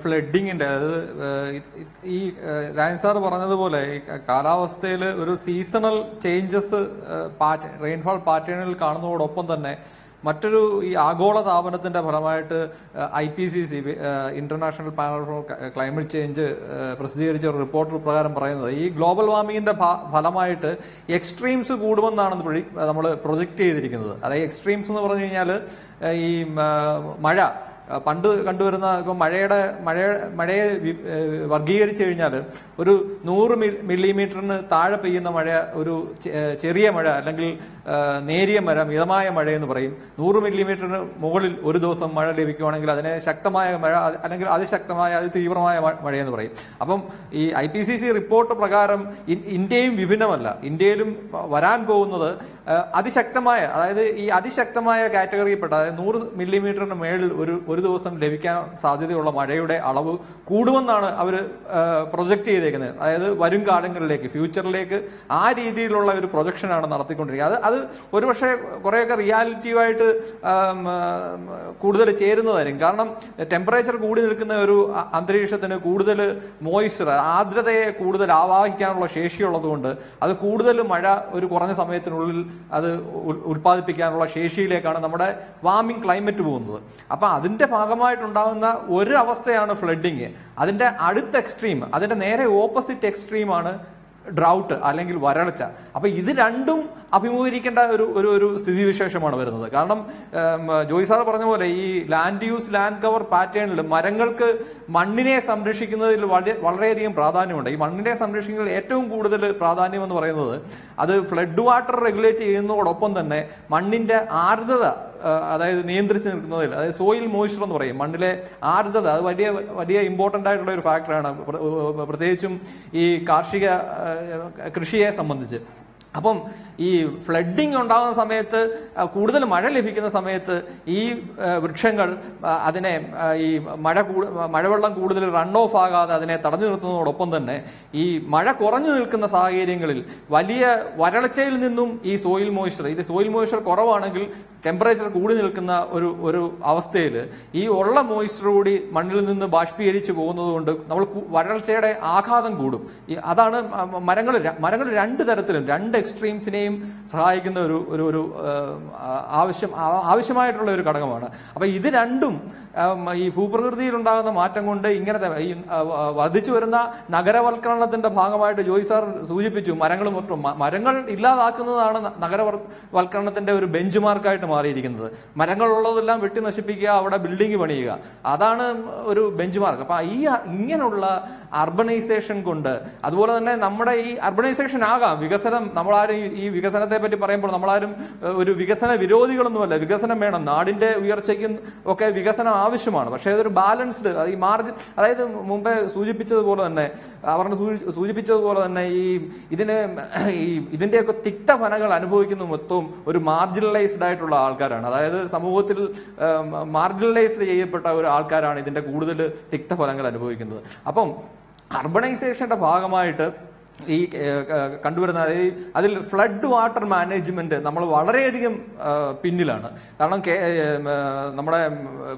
ഫ്ലഡിങ്ങിൻ്റെ അതായത് ഈ രാജൻ സാർ പറഞ്ഞതുപോലെ കാലാവസ്ഥയിൽ ഒരു സീസണൽ ചേഞ്ചസ് പാറ്റ റെയിൻഫാൾ പാറ്റേണിൽ കാണുന്നതോടൊപ്പം തന്നെ മറ്റൊരു ഈ ആഗോള താപനത്തിന്റെ ഫലമായിട്ട് I P C C international panel for climate change പ്രസിദ്ധീകരിച്ച ഒരു റിപ്പോർട്ട് പ്രകാരം പറയുന്നത് ഈ ഗ്ലോബൽ വാർമിങ്ങിന്റെ ഫലമായിട്ട് എക്സ്ട്രീംസ് കൂടുമെന്നാണ് നമ്മൾ പ്രൊജക്ട് ചെയ്തിരിക്കുന്നത് അതായത് എക്സ്ട്രീംസ് എന്ന് പറഞ്ഞു കഴിഞ്ഞാൽ ഈ മഴ പണ്ട് കണ്ടുവരുന്ന ഇപ്പം മഴയുടെ മഴ മഴയെ വർഗീകരിച്ചു കഴിഞ്ഞാൽ ഒരു നൂറ് മില്ലിമീറ്ററിന് താഴെ പെയ്യുന്ന മഴ ഒരു ചെറിയ മഴ അല്ലെങ്കിൽ നേരിയ മഴ മിതമായ മഴ എന്ന് പറയും നൂറ് മില്ലിമീറ്ററിന് മുകളിൽ ഒരു ദിവസം മഴ ലഭിക്കുകയാണെങ്കിൽ അതിനെ ശക്തമായ മഴ അല്ലെങ്കിൽ അതിശക്തമായ അതിതീവ്രമായ മഴയെന്ന് പറയും അപ്പം ഈ I P C C report പ്രകാരം ഇന്ത്യയും വിഭിന്നമല്ല ഇന്ത്യയിലും വരാൻ പോകുന്നത് അതിശക്തമായ അതായത് ഈ അതിശക്തമായ കാറ്റഗറിയിൽപ്പെട്ട അതായത് നൂറ് മില്ലിമീറ്ററിന് മേളിൽ ഒരു ഒരു ഒരു ദിവസം ലഭിക്കാൻ സാധ്യതയുള്ള മഴയുടെ അളവ് കൂടുമെന്നാണ് അവർ പ്രൊജക്റ്റ് ചെയ്തേക്കുന്നത് അതായത് വരും കാലങ്ങളിലേക്ക് ഫ്യൂച്ചറിലേക്ക് ആ രീതിയിലുള്ള ഒരു പ്രൊജക്ഷനാണ് നടത്തിക്കൊണ്ടിരിക്കുന്നത് അത് അത് ഒരുപക്ഷെ കുറേയൊക്കെ റിയാലിറ്റിയുമായിട്ട് കൂടുതൽ ചേരുന്നതായിരിക്കും കാരണം ടെമ്പറേച്ചർ കൂടി നിൽക്കുന്ന ഒരു അന്തരീക്ഷത്തിന് കൂടുതൽ മോയിസ്ചർ ആർദ്രതയെ കൂടുതൽ ആവാഹിക്കാനുള്ള ശേഷിയുള്ളതുകൊണ്ട് അത് കൂടുതൽ മഴ ഒരു കുറഞ്ഞ സമയത്തിനുള്ളിൽ അത് ഉൽപ്പാദിപ്പിക്കാനുള്ള ശേഷിയിലേക്കാണ് നമ്മുടെ വാമിംഗ് ക്ലൈമറ്റ് പോകുന്നത് അപ്പോൾ അതിൻ്റെ ഭാഗമായിട്ടുണ്ടാകുന്ന ഒരു അവസ്ഥയാണ് ഫ്ലഡിങ് അതിൻ്റെ അടുത്ത എക്സ്ട്രീം അതിൻ്റെ നേരെ ഓപ്പോസിറ്റ് എക്സ്ട്രീമാണ് ഡ്രൗട്ട് അല്ലെങ്കിൽ വരൾച്ച അപ്പോൾ ഇത് രണ്ടും അഭിമുഖീകരിക്കേണ്ട ഒരു ഒരു ഒരു സ്ഥിതിവിശേഷമാണ് വരുന്നത് കാരണം ജോയി സാർ പറഞ്ഞ പോലെ ഈ ലാൻഡ് യൂസ് ലാൻഡ് കവർ പാറ്റേണിൽ മരങ്ങൾക്ക് മണ്ണിനെ സംരക്ഷിക്കുന്നതിൽ വളരെ വളരെയധികം പ്രാധാന്യമുണ്ട് ഈ മണ്ണിനെ സംരക്ഷിക്കുന്നതിൽ ഏറ്റവും കൂടുതൽ പ്രാധാന്യം എന്ന് പറയുന്നത് അത് ഫ്ലഡ് വാട്ടർ റെഗുലേറ്റ് ചെയ്യുന്നതോടൊപ്പം തന്നെ മണ്ണിന്റെ ആർദ്രത അതായത് നിയന്ത്രിച്ച് നിൽക്കുന്നതിൽ അതായത് സോയിൽ മോയിസ്ചർ എന്ന് പറയും മണ്ണിലെ ആർദ്രത അത് വലിയ വലിയ ഇമ്പോർട്ടൻ്റ് ആയിട്ടുള്ള ഒരു ഫാക്ടറാണ് പ്രത്യേകിച്ചും ഈ കാർഷിക കൃഷിയെ സംബന്ധിച്ച് അപ്പം ഈ ഫ്ലഡിങ് ഉണ്ടാകുന്ന സമയത്ത് കൂടുതൽ മഴ ലഭിക്കുന്ന സമയത്ത് ഈ വൃക്ഷങ്ങൾ അതിനെ ഈ മഴ മഴവെള്ളം കൂടുതൽ റൺ ഓഫ് ആകാതെ അതിനെ തടഞ്ഞു നിർത്തുന്നതോടൊപ്പം തന്നെ ഈ മഴ കുറഞ്ഞു നിൽക്കുന്ന സാഹചര്യങ്ങളിൽ വലിയ വരൾച്ചയിൽ നിന്നും ഈ സോയിൽ മോയിസ്ചർ ഇത് സോയിൽ മോയിസ്ചർ കുറവാണെങ്കിൽ ടെമ്പറേച്ചർ കൂടി നിൽക്കുന്ന ഒരു ഒരു അവസ്ഥയിൽ ഈ ഉള്ള മോയ്സ്ചർ കൂടി മണ്ണിൽ നിന്ന് ബാഷ്പീകരിച്ച് പോകുന്നത് കൊണ്ട് നമ്മൾ വരൾച്ചയുടെ ആഘാതം കൂടും അതാണ് മരങ്ങൾ മരങ്ങൾ രണ്ട് തരത്തിലും രണ്ട് എക്സ്ട്രീംസിനെയും സഹായിക്കുന്ന ഒരു ഒരു ഒരു ആവശ്യം ആവശ്യമായിട്ടുള്ള ഒരു ഘടകമാണ് അപ്പോൾ ഇത് രണ്ടും ഈ ഭൂപ്രകൃതിയിലുണ്ടാകുന്ന മാറ്റം കൊണ്ട് ഇങ്ങനത്തെ ഈ വർദ്ധിച്ചു വരുന്ന നഗരവൽക്കരണത്തിന്റെ ഭാഗമായിട്ട് ജോയി സാർ സൂചിപ്പിച്ചു മരങ്ങൾ മൊത്തം മരങ്ങൾ ഇല്ലാതാക്കുന്നതാണ് നഗരവൽക്കരണത്തിന്റെ ഒരു ബെഞ്ച് മാർക്കായിട്ട് മാറിയിരിക്കുന്നത് മരങ്ങളുള്ളതെല്ലാം വെട്ടി നശിപ്പിക്കുക അവിടെ ബിൽഡിംഗ് പണിയുക അതാണ് ഒരു ബെഞ്ച് മാർക്ക് അപ്പം ഈ ഇങ്ങനെയുള്ള അർബനൈസേഷൻ കൊണ്ട് അതുപോലെ തന്നെ നമ്മുടെ ഈ അർബനൈസേഷൻ ആകാം വികസനം നമ്മളാരും ഈ വികസനത്തെ പറ്റി പറയുമ്പോൾ നമ്മളാരും ഒരു വികസന വിരോധികളൊന്നുമല്ല വികസനം വേണം നാടിൻ്റെ ഉയർച്ചയ്ക്കും ഒക്കെ വികസനം ആവശ്യമാണ് പക്ഷേ അതൊരു ബാലൻസ്ഡ് ഈ മാർജിൻ അതായത് മുമ്പേ സൂചിപ്പിച്ചതുപോലെ തന്നെ അവരുടെ സൂചിപ്പിച്ചതുപോലെ തന്നെ ഈ ഇതിന് ഈ ഇതിൻ്റെയൊക്കെ തിക്തഫനകൾ അനുഭവിക്കുന്ന മൊത്തവും ഒരു മാർജിനലൈസ്ഡ് ആയിട്ടുള്ള ആൾക്കാരാണ് അതായത് സമൂഹത്തിൽ മാർജിനലൈസ്ഡ് ചെയ്യപ്പെട്ട ഒരു ആൾക്കാരാണ് ഇതിന്റെ കൂടുതൽ തിക്തഫലങ്ങൾ അനുഭവിക്കുന്നത് അപ്പം അർബണൈസേഷന്റെ ഭാഗമായിട്ട് ഈ കണ്ടുവരുന്ന അതായത് അതിൽ ഫ്ലഡ് വാട്ടർ മാനേജ്മെന്റ് നമ്മൾ വളരെയധികം പിന്നിലാണ് കാരണം നമ്മുടെ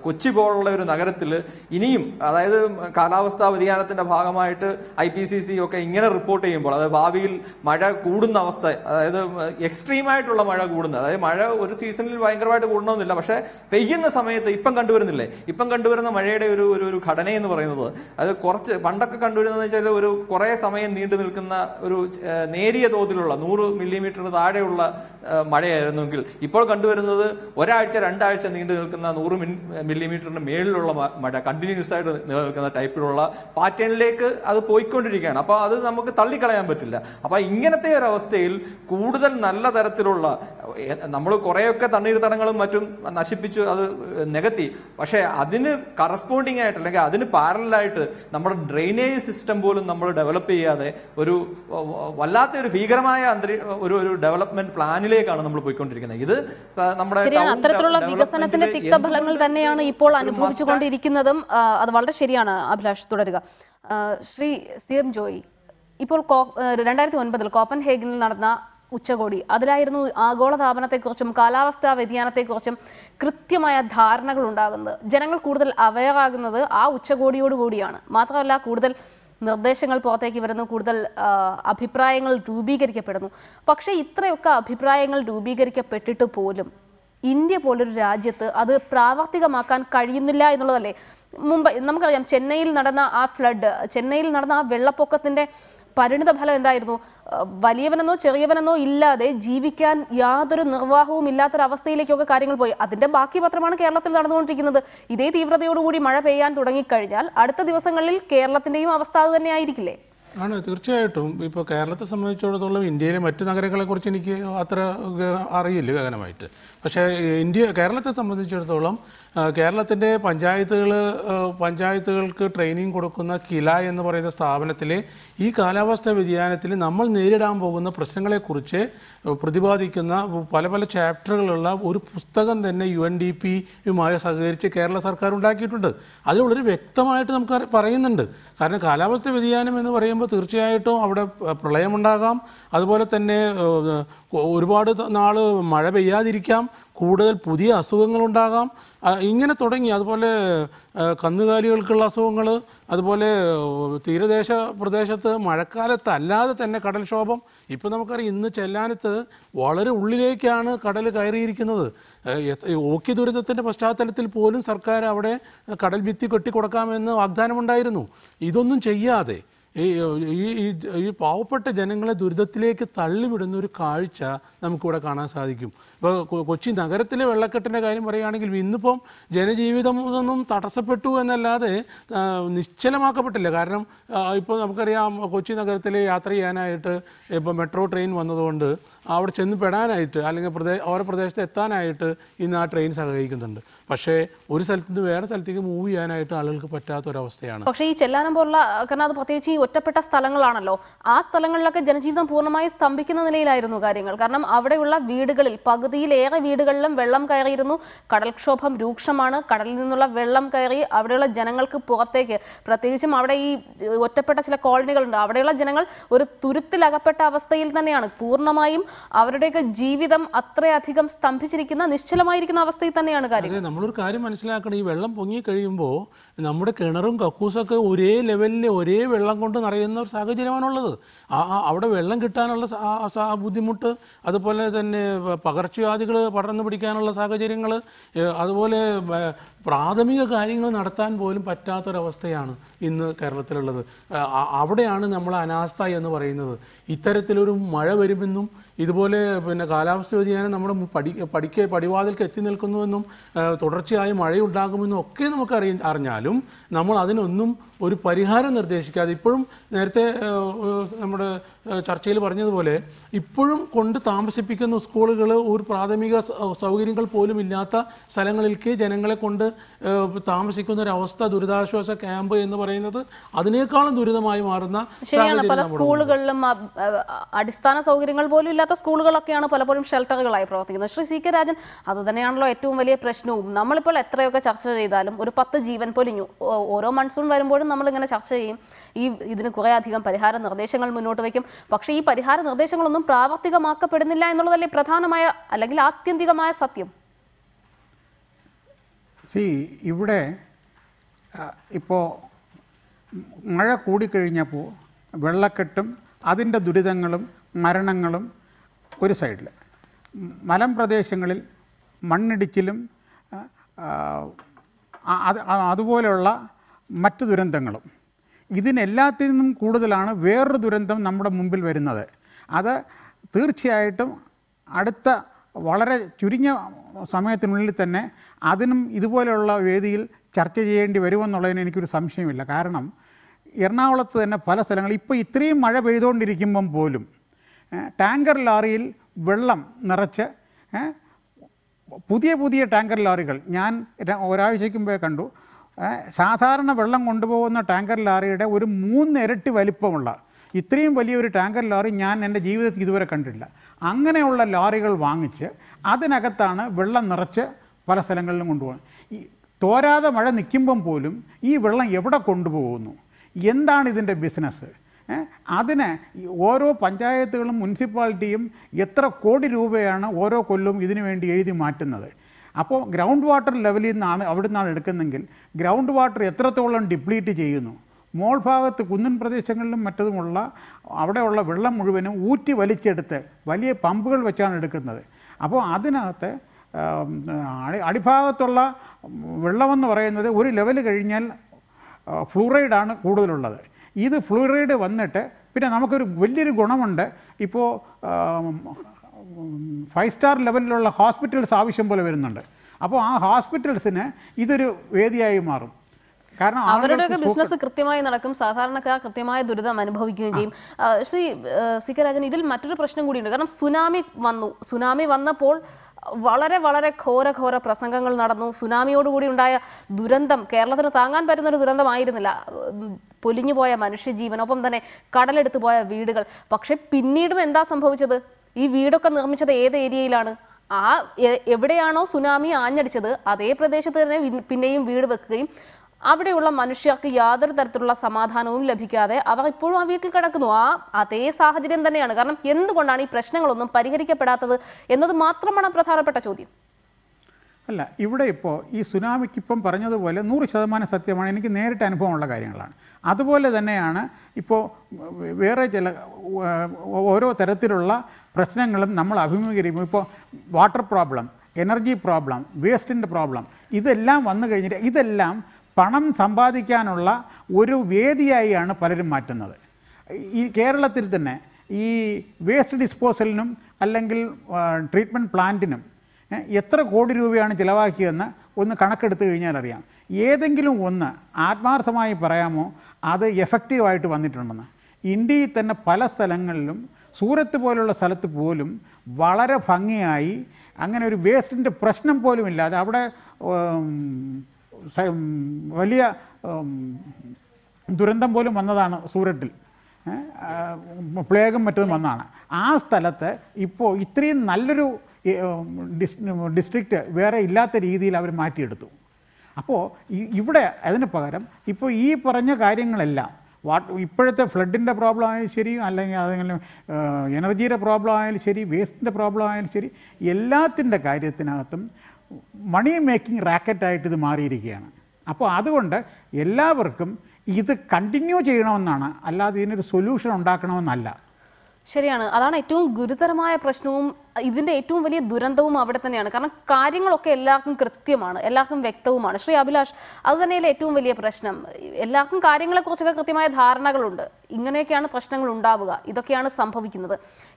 കൊച്ചി പോലുള്ള ഒരു നഗരത്തിൽ ഇനിയും അതായത് കാലാവസ്ഥാ വ്യതിയാനത്തിന്റെ ഭാഗമായിട്ട് ഐ പി സി സി ഒക്കെ ഇങ്ങനെ റിപ്പോർട്ട് ചെയ്യുമ്പോൾ അതായത് ഭാവിയിൽ മഴ കൂടുന്ന അവസ്ഥ അതായത് എക്സ്ട്രീമായിട്ടുള്ള മഴ കൂടുന്നത് അതായത് മഴ ഒരു സീസണിൽ ഭയങ്കരമായിട്ട് കൂടണമെന്നില്ല പക്ഷേ പെയ്യുന്ന സമയത്ത് ഇപ്പം കണ്ടുവരുന്നില്ലേ ഇപ്പം കണ്ടുവരുന്ന മഴയുടെ ഒരു ഒരു ഘടന എന്ന് പറയുന്നത് അത് കുറച്ച് പണ്ടൊക്കെ കണ്ടുവരുന്നതെന്ന് വെച്ചാൽ ഒരു കുറേ സമയം നീണ്ടു നിൽക്കുന്ന എന്ന ഒരു നേരിയ തോതിലുള്ള നൂറ് മില്ലിമീറ്റർ താഴെയുള്ള മഴയായിരുന്നുവെങ്കിൽ ഇപ്പോൾ കണ്ടുവരുന്നത് ഒരാഴ്ച രണ്ടാഴ്ച നീണ്ടു നിൽക്കുന്ന നൂറ് മില്ലിമീറ്ററിന് മേളിലുള്ള മഴ കണ്ടിന്യൂസ് ആയിട്ട് നിലനിൽക്കുന്ന ടൈപ്പിലുള്ള പാറ്റേണിലേക്ക് അത് പോയിക്കൊണ്ടിരിക്കുകയാണ് അപ്പോൾ അത് നമുക്ക് തള്ളിക്കളയാൻ പറ്റില്ല അപ്പോൾ ഇങ്ങനത്തെ ഒരു അവസ്ഥയിൽ കൂടുതൽ നല്ല തരത്തിലുള്ള നമ്മൾ കുറേയൊക്കെ തണ്ണീർത്തടങ്ങളും മറ്റും നശിപ്പിച്ചു അത് നികത്തി പക്ഷേ അതിന് കറസ്പോണ്ടിങ് ആയിട്ട് അല്ലെങ്കിൽ അതിന് പാരലായിട്ട് നമ്മുടെ ഡ്രെയിനേജ് സിസ്റ്റം പോലും നമ്മൾ ഡെവലപ്പ് ചെയ്യാതെ ഒരു വല്ലാത്ത ഒരു ഭീകരമായ അന്തരീ ഒരു ഒരു ഡെവലപ്മെന്റ് പ്ലാനിലേക്കാണ് നമ്മൾ പോയിക്കൊണ്ടിരിക്കുന്നത് ഇത് നമ്മുടെ അത്തരത്തിലുള്ള വികസനത്തിന്റെ തിക്തഫലങ്ങൾ തന്നെയാണ് ഇപ്പോൾ അനുഭവിച്ചുകൊണ്ടിരിക്കുന്നതും അത് വളരെ ശരിയാണ് അഭിലാഷ് തുടരുക ശ്രീ സി എം ജോയി ഇപ്പോൾ രണ്ടായിരത്തി ഒൻപതിൽ കോപ്പൻ ഹേഗനിൽ നടന്ന ഉച്ചകോടി അതിലായിരുന്നു ആഗോളതാപനത്തെക്കുറിച്ചും കാലാവസ്ഥാ വ്യതിയാനത്തെക്കുറിച്ചും കൃത്യമായ ധാരണകൾ ഉണ്ടാകുന്നത് ജനങ്ങൾ കൂടുതൽ അവയറാകുന്നത് ആ ഉച്ചകോടിയോടുകൂടിയാണ് മാത്രമല്ല കൂടുതൽ നിർദ്ദേശങ്ങൾ പുറത്തേക്ക് വരുന്നു കൂടുതൽ അഭിപ്രായങ്ങൾ രൂപീകരിക്കപ്പെടുന്നു പക്ഷേ ഇത്രയൊക്കെ അഭിപ്രായങ്ങൾ രൂപീകരിക്കപ്പെട്ടിട്ട് പോലും ഇന്ത്യ പോലൊരു രാജ്യത്ത് അത് പ്രാവർത്തികമാക്കാൻ കഴിയുന്നില്ല എന്നുള്ളതല്ലേ മുംബൈ നമുക്കറിയാം ചെന്നൈയിൽ നടന്ന ആ ഫ്ലഡ് ചെന്നൈയിൽ നടന്ന ആ വെള്ളപ്പൊക്കത്തിൻ്റെ ഫലം എന്തായിരുന്നു വലിയവനെന്നോ ചെറിയവനെന്നോ ഇല്ലാതെ ജീവിക്കാൻ യാതൊരു നിർവാഹവും ഇല്ലാത്തൊരവസ്ഥയിലേക്കൊക്കെ കാര്യങ്ങൾ പോയി അതിന്റെ ബാക്കി പത്രമാണ് കേരളത്തിൽ നടന്നുകൊണ്ടിരിക്കുന്നത് ഇതേ തീവ്രതയോടുകൂടി മഴ പെയ്യാൻ തുടങ്ങിക്കഴിഞ്ഞാൽ അടുത്ത ദിവസങ്ങളിൽ കേരളത്തിന്റെയും അവസ്ഥ അത് തന്നെയായിരിക്കില്ലേ ആണ് തീർച്ചയായിട്ടും ഇപ്പോൾ കേരളത്തെ സംബന്ധിച്ചിടത്തോളം ഇന്ത്യയിലെ മറ്റ് നഗരങ്ങളെക്കുറിച്ച് എനിക്ക് അത്ര അറിയില്ല ഗഗനമായിട്ട് പക്ഷേ ഇന്ത്യ കേരളത്തെ സംബന്ധിച്ചിടത്തോളം കേരളത്തിൻ്റെ പഞ്ചായത്തുകൾ പഞ്ചായത്തുകൾക്ക് ട്രെയിനിങ് കൊടുക്കുന്ന കില എന്ന് പറയുന്ന സ്ഥാപനത്തിൽ ഈ കാലാവസ്ഥാ വ്യതിയാനത്തിൽ നമ്മൾ നേരിടാൻ പോകുന്ന പ്രശ്നങ്ങളെക്കുറിച്ച് പ്രതിപാദിക്കുന്ന പല പല ചാപ്റ്ററുകളുള്ള ഒരു പുസ്തകം തന്നെ യു എൻ ഡി പിയുമായി സഹകരിച്ച് കേരള സർക്കാർ ഉണ്ടാക്കിയിട്ടുണ്ട് അതിൽ വളരെ വ്യക്തമായിട്ട് നമുക്ക് പറയുന്നുണ്ട് കാരണം കാലാവസ്ഥ വ്യതിയാനം എന്ന് പറയുമ്പോൾ തീർച്ചയായിട്ടും അവിടെ പ്രളയമുണ്ടാകാം അതുപോലെ തന്നെ ഒരുപാട് നാൾ മഴ പെയ്യാതിരിക്കാം കൂടുതൽ പുതിയ അസുഖങ്ങളുണ്ടാകാം ഇങ്ങനെ തുടങ്ങി അതുപോലെ കന്നുകാലികൾക്കുള്ള അസുഖങ്ങൾ അതുപോലെ തീരദേശ പ്രദേശത്ത് മഴക്കാലത്തല്ലാതെ തന്നെ കടൽക്ഷോഭം ഇപ്പോൾ നമുക്കറിയാം ഇന്ന് ചെല്ലാനത്ത് വളരെ ഉള്ളിലേക്കാണ് കടൽ കയറിയിരിക്കുന്നത് ഓക്കി ദുരിതത്തിൻ്റെ പശ്ചാത്തലത്തിൽ പോലും സർക്കാർ അവിടെ കടൽ ഭിത്തി കെട്ടിക്കൊടുക്കാമെന്ന് വാഗ്ദാനമുണ്ടായിരുന്നു ഇതൊന്നും ചെയ്യാതെ ഈ ഈ ഈ പാവപ്പെട്ട ജനങ്ങളെ ദുരിതത്തിലേക്ക് തള്ളിവിടുന്ന ഒരു കാഴ്ച നമുക്കിവിടെ കാണാൻ സാധിക്കും ഇപ്പോൾ കൊച്ചി നഗരത്തിലെ വെള്ളക്കെട്ടിൻ്റെ കാര്യം പറയുകയാണെങ്കിൽ ഇന്നിപ്പം ജനജീവിതം ഒന്നും തടസ്സപ്പെട്ടു എന്നല്ലാതെ നിശ്ചലമാക്കപ്പെട്ടില്ല കാരണം ഇപ്പോൾ നമുക്കറിയാം കൊച്ചി നഗരത്തിൽ യാത്ര ചെയ്യാനായിട്ട് ഇപ്പോൾ മെട്രോ ട്രെയിൻ വന്നതുകൊണ്ട് അവിടെ ചെന്ന് പെടാനായിട്ട് അല്ലെങ്കിൽ പ്രദേ ഓരോ പ്രദേശത്ത് എത്താനായിട്ട് ഇന്ന് ആ ട്രെയിൻ സഹകരിക്കുന്നുണ്ട് പക്ഷേ ഒരു സ്ഥലത്തുനിന്ന് വേറെ സ്ഥലത്തേക്ക് മൂവ് ചെയ്യാനായിട്ട് ആളുകൾക്ക് പറ്റാത്തൊരവസ്ഥയാണ് പക്ഷേ ഈ ചെല്ലാനം പോലുള്ള കാരണം അത് പ്രത്യേകിച്ച് ഒറ്റപ്പെട്ട സ്ഥലങ്ങളാണല്ലോ ആ സ്ഥലങ്ങളിലൊക്കെ ജനജീവിതം പൂർണ്ണമായി സ്തംഭിക്കുന്ന നിലയിലായിരുന്നു കാര്യങ്ങൾ കാരണം അവിടെയുള്ള വീടുകളിൽ പകുതിയിലേറെ വീടുകളിലും വെള്ളം കയറിയിരുന്നു കടൽക്ഷോഭം രൂക്ഷമാണ് കടലിൽ നിന്നുള്ള വെള്ളം കയറി അവിടെയുള്ള ജനങ്ങൾക്ക് പുറത്തേക്ക് പ്രത്യേകിച്ചും അവിടെ ഈ ഒറ്റപ്പെട്ട ചില കോളനികളുണ്ട് അവിടെയുള്ള ജനങ്ങൾ ഒരു തുരുത്തിലകപ്പെട്ട അവസ്ഥയിൽ തന്നെയാണ് പൂർണ്ണമായും അവരുടെയൊക്കെ ജീവിതം അത്രയധികം സ്തംഭിച്ചിരിക്കുന്ന നിശ്ചലമായിരിക്കുന്ന അവസ്ഥയിൽ തന്നെയാണ് കാര്യം നമ്മളൊരു കാര്യം മനസ്സിലാക്കണം ഈ വെള്ളം പൊങ്ങി കഴിയുമ്പോൾ നമ്മുടെ കിണറും കക്കൂസൊക്കെ ഒരേ ലെവലിലെ ഒരേ വെള്ളം കൊണ്ട് നിറയുന്ന ഒരു സാഹചര്യമാണുള്ളത് ആ അവിടെ വെള്ളം കിട്ടാനുള്ള ബുദ്ധിമുട്ട് അതുപോലെ തന്നെ പകർച്ചവ്യാധികൾ പടർന്നു പിടിക്കാനുള്ള സാഹചര്യങ്ങൾ അതുപോലെ പ്രാഥമിക കാര്യങ്ങൾ നടത്താൻ പോലും പറ്റാത്തൊരവസ്ഥയാണ് ഇന്ന് കേരളത്തിലുള്ളത് അവിടെയാണ് നമ്മൾ അനാസ്ഥ എന്ന് പറയുന്നത് ഇത്തരത്തിലൊരു മഴ വരുമെന്നും ഇതുപോലെ പിന്നെ കാലാവസ്ഥ വ്യതിയാനം നമ്മുടെ പടി പഠിക്ക പടിവാതിൽക്ക് എത്തി നിൽക്കുന്നുവെന്നും തുടർച്ചയായി മഴയുണ്ടാകുമെന്നും ഒക്കെ നമുക്ക് അറിയ അറിഞ്ഞാലും നമ്മൾ അതിനൊന്നും ഒരു പരിഹാരം നിർദ്ദേശിക്കാതെ ഇപ്പോഴും നേരത്തെ നമ്മുടെ ചർച്ചയിൽ പറഞ്ഞതുപോലെ ഇപ്പോഴും കൊണ്ട് താമസിപ്പിക്കുന്ന സ്കൂളുകൾ ഒരു പ്രാഥമിക സൗകര്യങ്ങൾ പോലും ഇല്ലാത്ത സ്ഥലങ്ങളിലേക്ക് ജനങ്ങളെ കൊണ്ട് താമസിക്കുന്ന ഒരു അവസ്ഥ ദുരിതാശ്വാസ ക്യാമ്പ് എന്ന് പറയുന്നത് അതിനേക്കാളും ദുരിതമായി മാറുന്ന പല സ്കൂളുകളിലും അടിസ്ഥാന സൗകര്യങ്ങൾ പോലും ഇല്ലാത്ത സ്കൂളുകളൊക്കെയാണ് പലപ്പോഴും ഷെൽട്ടറുകളായി പ്രവർത്തിക്കുന്നത് ശ്രീ സി കെ രാജൻ അത് തന്നെയാണല്ലോ ഏറ്റവും വലിയ പ്രശ്നവും നമ്മളിപ്പോൾ എത്രയൊക്കെ ചർച്ച ചെയ്താലും ഒരു പത്ത് ജീവൻ പൊലിഞ്ഞു ഓരോ മൺസൂൺ വരുമ്പോഴും നമ്മളിങ്ങനെ ചർച്ച ചെയ്യും ഈ ഇതിന് കുറേ അധികം പരിഹാര നിർദ്ദേശങ്ങൾ മുന്നോട്ട് വയ്ക്കും പക്ഷേ ഈ പരിഹാര നിർദ്ദേശങ്ങളൊന്നും പ്രാവർത്തികമാക്കപ്പെടുന്നില്ല എന്നുള്ളതല്ലേ പ്രധാനമായ അല്ലെങ്കിൽ ആത്യന്തികമായ സത്യം സി ഇവിടെ ഇപ്പോൾ മഴ കൂടിക്കഴിഞ്ഞപ്പോൾ വെള്ളക്കെട്ടും അതിൻ്റെ ദുരിതങ്ങളും മരണങ്ങളും ഒരു സൈഡിൽ മലമ്പ്രദേശങ്ങളിൽ മണ്ണിടിച്ചിലും അതുപോലെയുള്ള മറ്റ് ദുരന്തങ്ങളും ഇതിനെല്ലാത്തിനും കൂടുതലാണ് വേറൊരു ദുരന്തം നമ്മുടെ മുമ്പിൽ വരുന്നത് അത് തീർച്ചയായിട്ടും അടുത്ത വളരെ ചുരുങ്ങിയ സമയത്തിനുള്ളിൽ തന്നെ അതിനും ഇതുപോലെയുള്ള വേദിയിൽ ചർച്ച ചെയ്യേണ്ടി വരുമെന്നുള്ളതിന് എനിക്കൊരു സംശയമില്ല കാരണം എറണാകുളത്ത് തന്നെ പല സ്ഥലങ്ങളിൽ ഇപ്പോൾ ഇത്രയും മഴ പെയ്തുകൊണ്ടിരിക്കുമ്പം പോലും ടാങ്കർ ലോറിയിൽ വെള്ളം നിറച്ച് പുതിയ പുതിയ ടാങ്കർ ലോറികൾ ഞാൻ ഒരാഴ്ചയ്ക്ക് മുമ്പേ കണ്ടു സാധാരണ വെള്ളം കൊണ്ടുപോകുന്ന ടാങ്കർ ലാറിയുടെ ഒരു മൂന്നിരട്ടി വലിപ്പമുള്ള ഇത്രയും വലിയൊരു ടാങ്കർ ലോറി ഞാൻ എൻ്റെ ജീവിതത്തിൽ ഇതുവരെ കണ്ടിട്ടില്ല അങ്ങനെയുള്ള ലോറികൾ വാങ്ങിച്ച് അതിനകത്താണ് വെള്ളം നിറച്ച് പല സ്ഥലങ്ങളിലും കൊണ്ടുപോകുന്നത് ഈ തോരാതെ മഴ നിൽക്കുമ്പം പോലും ഈ വെള്ളം എവിടെ കൊണ്ടുപോകുന്നു എന്താണ് ഇതിൻ്റെ ബിസിനസ് അതിന് ഓരോ പഞ്ചായത്തുകളും മുനിസിപ്പാലിറ്റിയും എത്ര കോടി രൂപയാണ് ഓരോ കൊല്ലവും ഇതിനു വേണ്ടി എഴുതി മാറ്റുന്നത് അപ്പോൾ ഗ്രൗണ്ട് വാട്ടർ ലെവലിൽ നിന്നാണ് അവിടെ നിന്നാണ് എടുക്കുന്നതെങ്കിൽ ഗ്രൗണ്ട് വാട്ടർ എത്രത്തോളം ഡിപ്ലീറ്റ് ചെയ്യുന്നു മോൾ ഭാഗത്ത് കുന്നിൻ പ്രദേശങ്ങളിലും മറ്റതുമുള്ള അവിടെയുള്ള വെള്ളം മുഴുവനും ഊറ്റി വലിച്ചെടുത്ത് വലിയ പമ്പുകൾ വെച്ചാണ് എടുക്കുന്നത് അപ്പോൾ അതിനകത്ത് അടി അടിഭാഗത്തുള്ള വെള്ളമെന്ന് പറയുന്നത് ഒരു ലെവൽ കഴിഞ്ഞാൽ ഫ്ലൂറൈഡാണ് കൂടുതലുള്ളത് ഇത് ഫ്ലൂറൈഡ് വന്നിട്ട് പിന്നെ നമുക്കൊരു വലിയൊരു ഗുണമുണ്ട് ഇപ്പോൾ ഫൈവ് സ്റ്റാർ ലെവലിലുള്ള ഹോസ്പിറ്റൽസ് ആവശ്യം പോലെ വരുന്നുണ്ട് അപ്പോൾ ആ ഹോസ്പിറ്റൽസിന് ഇതൊരു വേദിയായി മാറും കാരണം അവരുടെയൊക്കെ ബിസിനസ് കൃത്യമായി നടക്കും സാധാരണക്കാർ കൃത്യമായ ദുരിതം അനുഭവിക്കുകയും ചെയ്യും ശ്രീ സിക്കരാജൻ ഇതിൽ മറ്റൊരു പ്രശ്നം കൂടിയുണ്ട് കാരണം സുനാമി വന്നു സുനാമി വന്നപ്പോൾ വളരെ വളരെ ഘോര ഘോര പ്രസംഗങ്ങൾ നടന്നു സുനാമിയോടുകൂടി ഉണ്ടായ ദുരന്തം കേരളത്തിന് താങ്ങാൻ പറ്റുന്ന ഒരു ദുരന്തമായിരുന്നില്ല പൊലിഞ്ഞുപോയ മനുഷ്യജീവൻ ഒപ്പം തന്നെ കടലെടുത്തു പോയ വീടുകൾ പക്ഷേ പിന്നീടും എന്താ സംഭവിച്ചത് ഈ വീടൊക്കെ നിർമ്മിച്ചത് ഏത് ഏരിയയിലാണ് ആ എവിടെയാണോ സുനാമി ആഞ്ഞടിച്ചത് അതേ പ്രദേശത്ത് തന്നെ പിന്നെയും വീട് വെക്കുകയും അവിടെയുള്ള മനുഷ്യർക്ക് യാതൊരു തരത്തിലുള്ള സമാധാനവും ലഭിക്കാതെ അവർ ഇപ്പോഴും ആ വീട്ടിൽ കിടക്കുന്നു ആ അതേ സാഹചര്യം തന്നെയാണ് കാരണം എന്തുകൊണ്ടാണ് ഈ പ്രശ്നങ്ങളൊന്നും പരിഹരിക്കപ്പെടാത്തത് എന്നത് മാത്രമാണ് പ്രധാനപ്പെട്ട ചോദ്യം അല്ല ഇവിടെ ഇപ്പോൾ ഈ സുനാമിക്ക് പറഞ്ഞതുപോലെ നൂറ് ശതമാനം സത്യമാണ് എനിക്ക് നേരിട്ട് അനുഭവമുള്ള കാര്യങ്ങളാണ് അതുപോലെ തന്നെയാണ് ഇപ്പോൾ വേറെ ചില ഓരോ തരത്തിലുള്ള പ്രശ്നങ്ങളും നമ്മൾ അഭിമുഖീകരിക്കും ഇപ്പോൾ വാട്ടർ പ്രോബ്ലം എനർജി പ്രോബ്ലം വേസ്റ്റിൻ്റെ പ്രോബ്ലം ഇതെല്ലാം വന്നു കഴിഞ്ഞിട്ട് ഇതെല്ലാം പണം സമ്പാദിക്കാനുള്ള ഒരു വേദിയായാണ് പലരും മാറ്റുന്നത് ഈ കേരളത്തിൽ തന്നെ ഈ വേസ്റ്റ് ഡിസ്പോസലിനും അല്ലെങ്കിൽ ട്രീറ്റ്മെൻറ്റ് പ്ലാന്റിനും എത്ര കോടി രൂപയാണ് ചിലവാക്കിയെന്ന് ഒന്ന് കണക്കെടുത്ത് കഴിഞ്ഞാൽ അറിയാം ഏതെങ്കിലും ഒന്ന് ആത്മാർത്ഥമായി പറയാമോ അത് എഫക്റ്റീവായിട്ട് വന്നിട്ടുണ്ടെന്ന് ഇന്ത്യയിൽ തന്നെ പല സ്ഥലങ്ങളിലും സൂറത്ത് പോലുള്ള സ്ഥലത്ത് പോലും വളരെ ഭംഗിയായി അങ്ങനെ ഒരു വേസ്റ്റിൻ്റെ പ്രശ്നം പോലും ഇല്ലാതെ അവിടെ വലിയ ദുരന്തം പോലും വന്നതാണ് സൂററ്റിൽ പ്ലേഗും മറ്റതും വന്നതാണ് ആ സ്ഥലത്ത് ഇപ്പോൾ ഇത്രയും നല്ലൊരു ഡിസ്ട്രിക്റ്റ് വേറെ ഇല്ലാത്ത രീതിയിൽ അവർ മാറ്റിയെടുത്തു അപ്പോൾ ഇവിടെ അതിന് പകരം ഇപ്പോൾ ഈ പറഞ്ഞ കാര്യങ്ങളെല്ലാം വാട്ട് ഇപ്പോഴത്തെ ഫ്ലഡിൻ്റെ പ്രോബ്ലം ആയാലും ശരി അല്ലെങ്കിൽ അതെങ്കിലും എനർജിയുടെ പ്രോബ്ലം ആയാലും ശരി വേസ്റ്റിൻ്റെ പ്രോബ്ലം ആയാലും ശരി എല്ലാത്തിൻ്റെ കാര്യത്തിനകത്തും മണി മേക്കിംഗ് റാക്കറ്റായിട്ട് ഇത് മാറിയിരിക്കുകയാണ് അപ്പോൾ അതുകൊണ്ട് എല്ലാവർക്കും ഇത് കണ്ടിന്യൂ ചെയ്യണമെന്നാണ് അല്ലാതെ ഇതിനൊരു സൊല്യൂഷൻ ഉണ്ടാക്കണമെന്നല്ല ശരിയാണ് അതാണ് ഏറ്റവും ഗുരുതരമായ പ്രശ്നവും ഇതിന്റെ ഏറ്റവും വലിയ ദുരന്തവും അവിടെ തന്നെയാണ് കാരണം കാര്യങ്ങളൊക്കെ എല്ലാവർക്കും കൃത്യമാണ് എല്ലാവർക്കും വ്യക്തവുമാണ് ശ്രീ അഭിലാഷ് അത് തന്നെയല്ലേ ഏറ്റവും വലിയ പ്രശ്നം എല്ലാവർക്കും കാര്യങ്ങളെ കുറിച്ചൊക്കെ കൃത്യമായ ധാരണകളുണ്ട് ഇങ്ങനെയൊക്കെയാണ് പ്രശ്നങ്ങൾ ഉണ്ടാവുക ഇതൊക്കെയാണ് സംഭവിക്കുന്നത്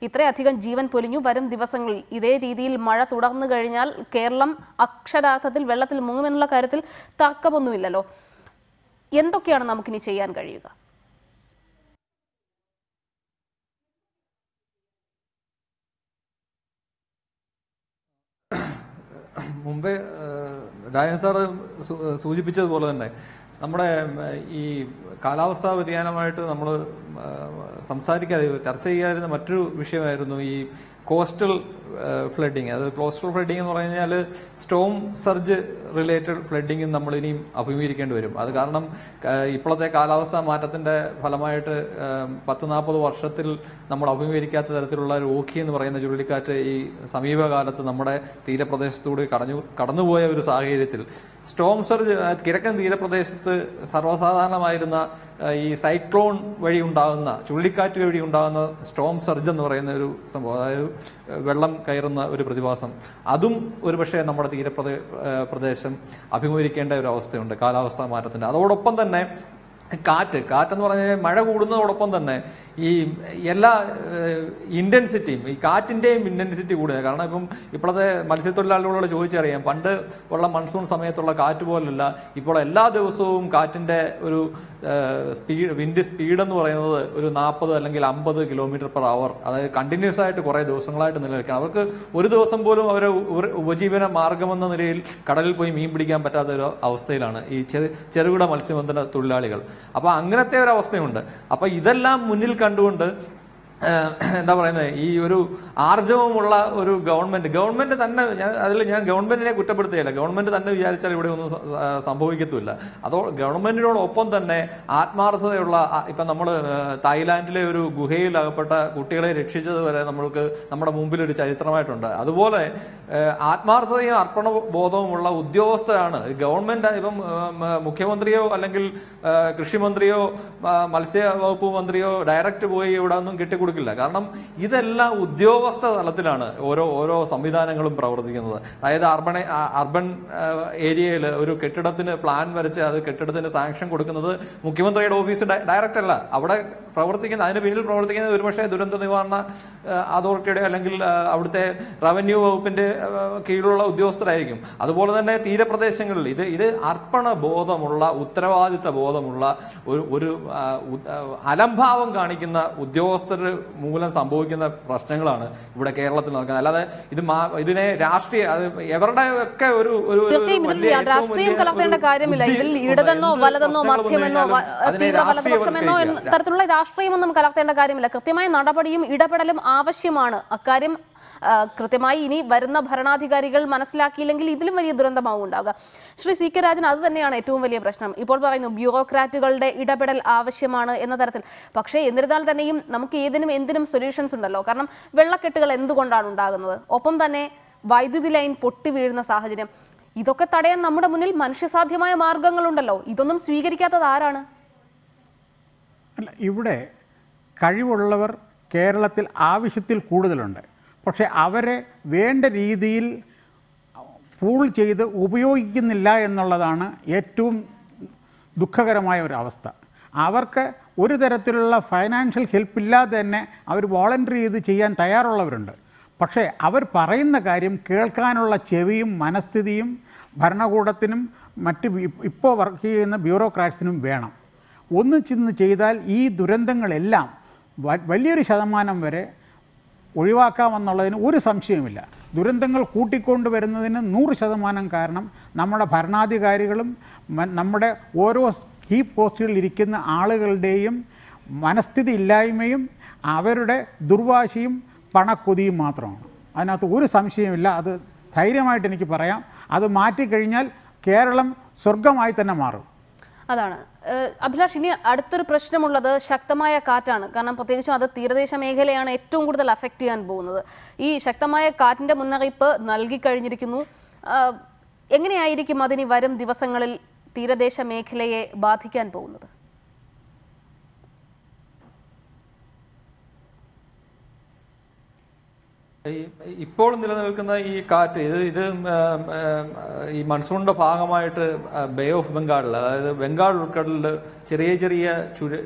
ഇത്രയധികം ജീവൻ പൊലിഞ്ഞു വരും ദിവസങ്ങളിൽ ഇതേ രീതിയിൽ മഴ തുടർന്നു കഴിഞ്ഞാൽ കേരളം അക്ഷരാർത്ഥത്തിൽ വെള്ളത്തിൽ മുങ്ങുമെന്നുള്ള കാര്യത്തിൽ തർക്കമൊന്നുമില്ലല്ലോ എന്തൊക്കെയാണ് നമുക്കിനി ചെയ്യാൻ കഴിയുക മുമ്പേ രാജൻ സാർ സൂചിപ്പിച്ചതുപോലെ തന്നെ നമ്മുടെ ഈ കാലാവസ്ഥാ വ്യതിയാനമായിട്ട് നമ്മൾ സംസാരിക്കാതെ ചർച്ച ചെയ്യാതിരുന്ന മറ്റൊരു വിഷയമായിരുന്നു ഈ കോസ്റ്റൽ ഫ്ലഡിങ് അതായത് കോസ്റ്റൽ ഫ്ലഡിങ് എന്ന് പറഞ്ഞു കഴിഞ്ഞാൽ സ്റ്റോം സർജ് റിലേറ്റഡ് ഫ്ലഡിങ്ങും നമ്മൾ ഇനിയും അഭിമുഖീകരിക്കേണ്ടി വരും അത് കാരണം ഇപ്പോഴത്തെ കാലാവസ്ഥാ മാറ്റത്തിൻ്റെ ഫലമായിട്ട് പത്ത് നാൽപ്പത് വർഷത്തിൽ നമ്മൾ അഭിമുഖീകരിക്കാത്ത തരത്തിലുള്ള ഒരു ഓഖി എന്ന് പറയുന്ന ചുഴലിക്കാറ്റ് ഈ സമീപകാലത്ത് നമ്മുടെ തീരപ്രദേശത്തൂടെ കടഞ്ഞു കടന്നുപോയ ഒരു സാഹചര്യത്തിൽ സ്റ്റോം സർജ് കിഴക്കൻ തീരപ്രദേശത്ത് സമയത്ത് സർവ്വസാധാരണമായിരുന്ന ഈ സൈക്ലോൺ വഴി ഉണ്ടാകുന്ന ചുഴലിക്കാറ്റ് വഴി ഉണ്ടാകുന്ന സ്ട്രോം സർജ് എന്ന് പറയുന്ന ഒരു സംഭവം അതായത് വെള്ളം കയറുന്ന ഒരു പ്രതിഭാസം അതും ഒരുപക്ഷെ നമ്മുടെ തീരപ്രദേശം അഭിമുഖീകരിക്കേണ്ട ഒരു അവസ്ഥയുണ്ട് കാലാവസ്ഥാ മാറ്റത്തിൻ്റെ അതോടൊപ്പം തന്നെ കാറ്റ് കാറ്റെന്ന് പറഞ്ഞാൽ മഴ കൂടുന്നതോടൊപ്പം തന്നെ ഈ എല്ലാ ഇൻറ്റൻസിറ്റിയും ഈ കാറ്റിൻ്റെയും ഇൻറ്റൻസിറ്റി കൂടുക കാരണം ഇപ്പം ഇപ്പോഴത്തെ മത്സ്യത്തൊഴിലാളികളോട് ചോദിച്ചറിയാം പണ്ട് ഉള്ള മൺസൂൺ സമയത്തുള്ള കാറ്റ് പോലല്ല ഇപ്പോൾ എല്ലാ ദിവസവും കാറ്റിൻ്റെ ഒരു സ്പീഡ് വിൻഡ് സ്പീഡ് എന്ന് പറയുന്നത് ഒരു നാൽപ്പത് അല്ലെങ്കിൽ അമ്പത് കിലോമീറ്റർ പെർ അവർ അതായത് കണ്ടിന്യൂസ് ആയിട്ട് കുറേ ദിവസങ്ങളായിട്ട് നിലനിൽക്കണം അവർക്ക് ഒരു ദിവസം പോലും അവരെ ഉപജീവന മാർഗമെന്ന നിലയിൽ കടലിൽ പോയി മീൻ പിടിക്കാൻ പറ്റാത്ത ഒരു അവസ്ഥയിലാണ് ഈ ചെറുകിട മത്സ്യബന്ധന തൊഴിലാളികൾ അപ്പോൾ അങ്ങനത്തെ ഒരു അവസ്ഥയുണ്ട് അപ്പോൾ ഇതെല്ലാം മുന്നിൽ കണ്ടുകൊണ്ട് എന്താ പറയുന്നത് ഈ ഒരു ആർജവമുള്ള ഒരു ഗവൺമെന്റ് ഗവൺമെന്റ് തന്നെ ഞാൻ അതിൽ ഞാൻ ഗവൺമെന്റിനെ കുറ്റപ്പെടുത്തുകയില്ല ഗവൺമെന്റ് തന്നെ വിചാരിച്ചാൽ ഇവിടെ ഒന്നും സംഭവിക്കത്തില്ല അതോ ഗവൺമെന്റിനോടൊപ്പം തന്നെ ആത്മാർത്ഥതയുള്ള ഇപ്പൊ നമ്മൾ തായ്ലാന്റിലെ ഒരു ഗുഹയിൽ അകപ്പെട്ട കുട്ടികളെ രക്ഷിച്ചത് വരെ നമ്മൾക്ക് നമ്മുടെ മുമ്പിൽ ഒരു ചരിത്രമായിട്ടുണ്ട് അതുപോലെ ആത്മാർത്ഥതയും അർപ്പണ ബോധവുമുള്ള ഉദ്യോഗസ്ഥരാണ് ഗവൺമെന്റ് ഇപ്പം മുഖ്യമന്ത്രിയോ അല്ലെങ്കിൽ കൃഷിമന്ത്രിയോ മത്സ്യ വകുപ്പ് മന്ത്രിയോ ഡയറക്റ്റ് പോയി ഇവിടെ ഒന്നും കിട്ടിക്കൊടുക്കും കൊടുക്കില്ല കാരണം ഇതെല്ലാം ഉദ്യോഗസ്ഥ തലത്തിലാണ് ഓരോ ഓരോ സംവിധാനങ്ങളും പ്രവർത്തിക്കുന്നത് അതായത് അർബൺ അർബൺ ഏരിയയിൽ ഒരു കെട്ടിടത്തിന് പ്ലാൻ വരച്ച് അത് കെട്ടിടത്തിന് സാങ്ഷൻ കൊടുക്കുന്നത് മുഖ്യമന്ത്രിയുടെ ഓഫീസ് ഡയറക്റ്റ് അല്ല അവിടെ പ്രവർത്തിക്കുന്ന അതിന് പിന്നിൽ പ്രവർത്തിക്കുന്നത് ഒരുപക്ഷെ ദുരന്ത നിവാരണ അതോറിറ്റിയുടെ അല്ലെങ്കിൽ അവിടുത്തെ റവന്യൂ വകുപ്പിന്റെ കീഴിലുള്ള ഉദ്യോഗസ്ഥരായിരിക്കും അതുപോലെ തന്നെ തീരപ്രദേശങ്ങളിൽ ഇത് ഇത് അർപ്പണ ബോധമുള്ള ഉത്തരവാദിത്ത ബോധമുള്ള ഒരു ഒരു അലംഭാവം കാണിക്കുന്ന ഉദ്യോഗസ്ഥർ മൂലം സംഭവിക്കുന്ന പ്രശ്നങ്ങളാണ് ഇവിടെ കേരളത്തിൽ നടക്കുന്നത് അല്ലാതെ ഇത് ഇതിനെ രാഷ്ട്രീയ അത് എവരുടെ ഒക്കെ ഒരു ഒരു രാഷ്ട്രീയം കലർത്തേണ്ട കാര്യമില്ല ഇതിൽ ഇടതെന്നോ വലതെന്നോ മധ്യമെന്നോ തീവ്ര വലതുപക്ഷമെന്നോ തരത്തിലുള്ള രാഷ്ട്രീയമൊന്നും കലർത്തേണ്ട കാര്യമില്ല കൃത്യമായ നടപടിയും ഇടപെടലും ആവശ്യമാണ് അക്കാര്യം കൃത്യമായി ഇനി വരുന്ന ഭരണാധികാരികൾ മനസ്സിലാക്കിയില്ലെങ്കിൽ ഇതിലും വലിയ ദുരന്തമാവും ഉണ്ടാകുക ശ്രീ സി കെ രാജൻ അത് തന്നെയാണ് ഏറ്റവും വലിയ പ്രശ്നം ഇപ്പോൾ പറയുന്നു ബ്യൂറോക്രാറ്റുകളുടെ ഇടപെടൽ ആവശ്യമാണ് എന്ന തരത്തിൽ പക്ഷേ എന്നിരുന്നാൽ തന്നെയും നമുക്ക് ഏതിനും എന്തിനും സൊല്യൂഷൻസ് ഉണ്ടല്ലോ കാരണം വെള്ളക്കെട്ടുകൾ എന്തുകൊണ്ടാണ് ഉണ്ടാകുന്നത് ഒപ്പം തന്നെ വൈദ്യുതി ലൈൻ പൊട്ടി വീഴുന്ന സാഹചര്യം ഇതൊക്കെ തടയാൻ നമ്മുടെ മുന്നിൽ മനുഷ്യസാധ്യമായ മാർഗങ്ങളുണ്ടല്ലോ ഇതൊന്നും സ്വീകരിക്കാത്തത് ആരാണ് ഇവിടെ കഴിവുള്ളവർ കേരളത്തിൽ ആവശ്യത്തിൽ കൂടുതലുണ്ട് പക്ഷേ അവരെ വേണ്ട രീതിയിൽ പൂൾ ചെയ്ത് ഉപയോഗിക്കുന്നില്ല എന്നുള്ളതാണ് ഏറ്റവും ദുഃഖകരമായ ഒരു അവസ്ഥ അവർക്ക് ഒരു തരത്തിലുള്ള ഫൈനാൻഷ്യൽ ഇല്ലാതെ തന്നെ അവർ വോളണ്ടറി ചെയ്ത് ചെയ്യാൻ തയ്യാറുള്ളവരുണ്ട് പക്ഷേ അവർ പറയുന്ന കാര്യം കേൾക്കാനുള്ള ചെവിയും മനസ്ഥിതിയും ഭരണകൂടത്തിനും മറ്റ് ഇപ്പോൾ വർക്ക് ചെയ്യുന്ന ബ്യൂറോക്രാറ്റ്സിനും വേണം ഒന്നിച്ചിന്ന് ചെയ്താൽ ഈ ദുരന്തങ്ങളെല്ലാം വലിയൊരു ശതമാനം വരെ ഒഴിവാക്കാമെന്നുള്ളതിന് ഒരു സംശയമില്ല ദുരന്തങ്ങൾ കൂട്ടിക്കൊണ്ട് വരുന്നതിന് നൂറ് ശതമാനം കാരണം നമ്മുടെ ഭരണാധികാരികളും നമ്മുടെ ഓരോ കീ പോസ്റ്റുകളിൽ ഇരിക്കുന്ന ആളുകളുടെയും മനസ്ഥിതി ഇല്ലായ്മയും അവരുടെ ദുർവാശിയും പണക്കൊതിയും മാത്രമാണ് അതിനകത്ത് ഒരു സംശയമില്ല അത് ധൈര്യമായിട്ട് എനിക്ക് പറയാം അത് മാറ്റിക്കഴിഞ്ഞാൽ കേരളം സ്വർഗമായി തന്നെ മാറും അതാണ് അഭിലാഷ് ഇനി അടുത്തൊരു പ്രശ്നമുള്ളത് ശക്തമായ കാറ്റാണ് കാരണം പ്രത്യേകിച്ചും അത് തീരദേശ മേഖലയാണ് ഏറ്റവും കൂടുതൽ അഫക്റ്റ് ചെയ്യാൻ പോകുന്നത് ഈ ശക്തമായ കാറ്റിന്റെ മുന്നറിയിപ്പ് നൽകി കഴിഞ്ഞിരിക്കുന്നു എങ്ങനെയായിരിക്കും അതിനി വരും ദിവസങ്ങളിൽ തീരദേശ മേഖലയെ ബാധിക്കാൻ പോകുന്നത് ഇപ്പോൾ നിലനിൽക്കുന്ന ഈ കാറ്റ് ഇത് ഇത് ഈ മൺസൂണിൻ്റെ ഭാഗമായിട്ട് ബേ ഓഫ് ബംഗാളിൽ അതായത് ബംഗാൾ ഉൾക്കടലിൽ ചെറിയ ചെറിയ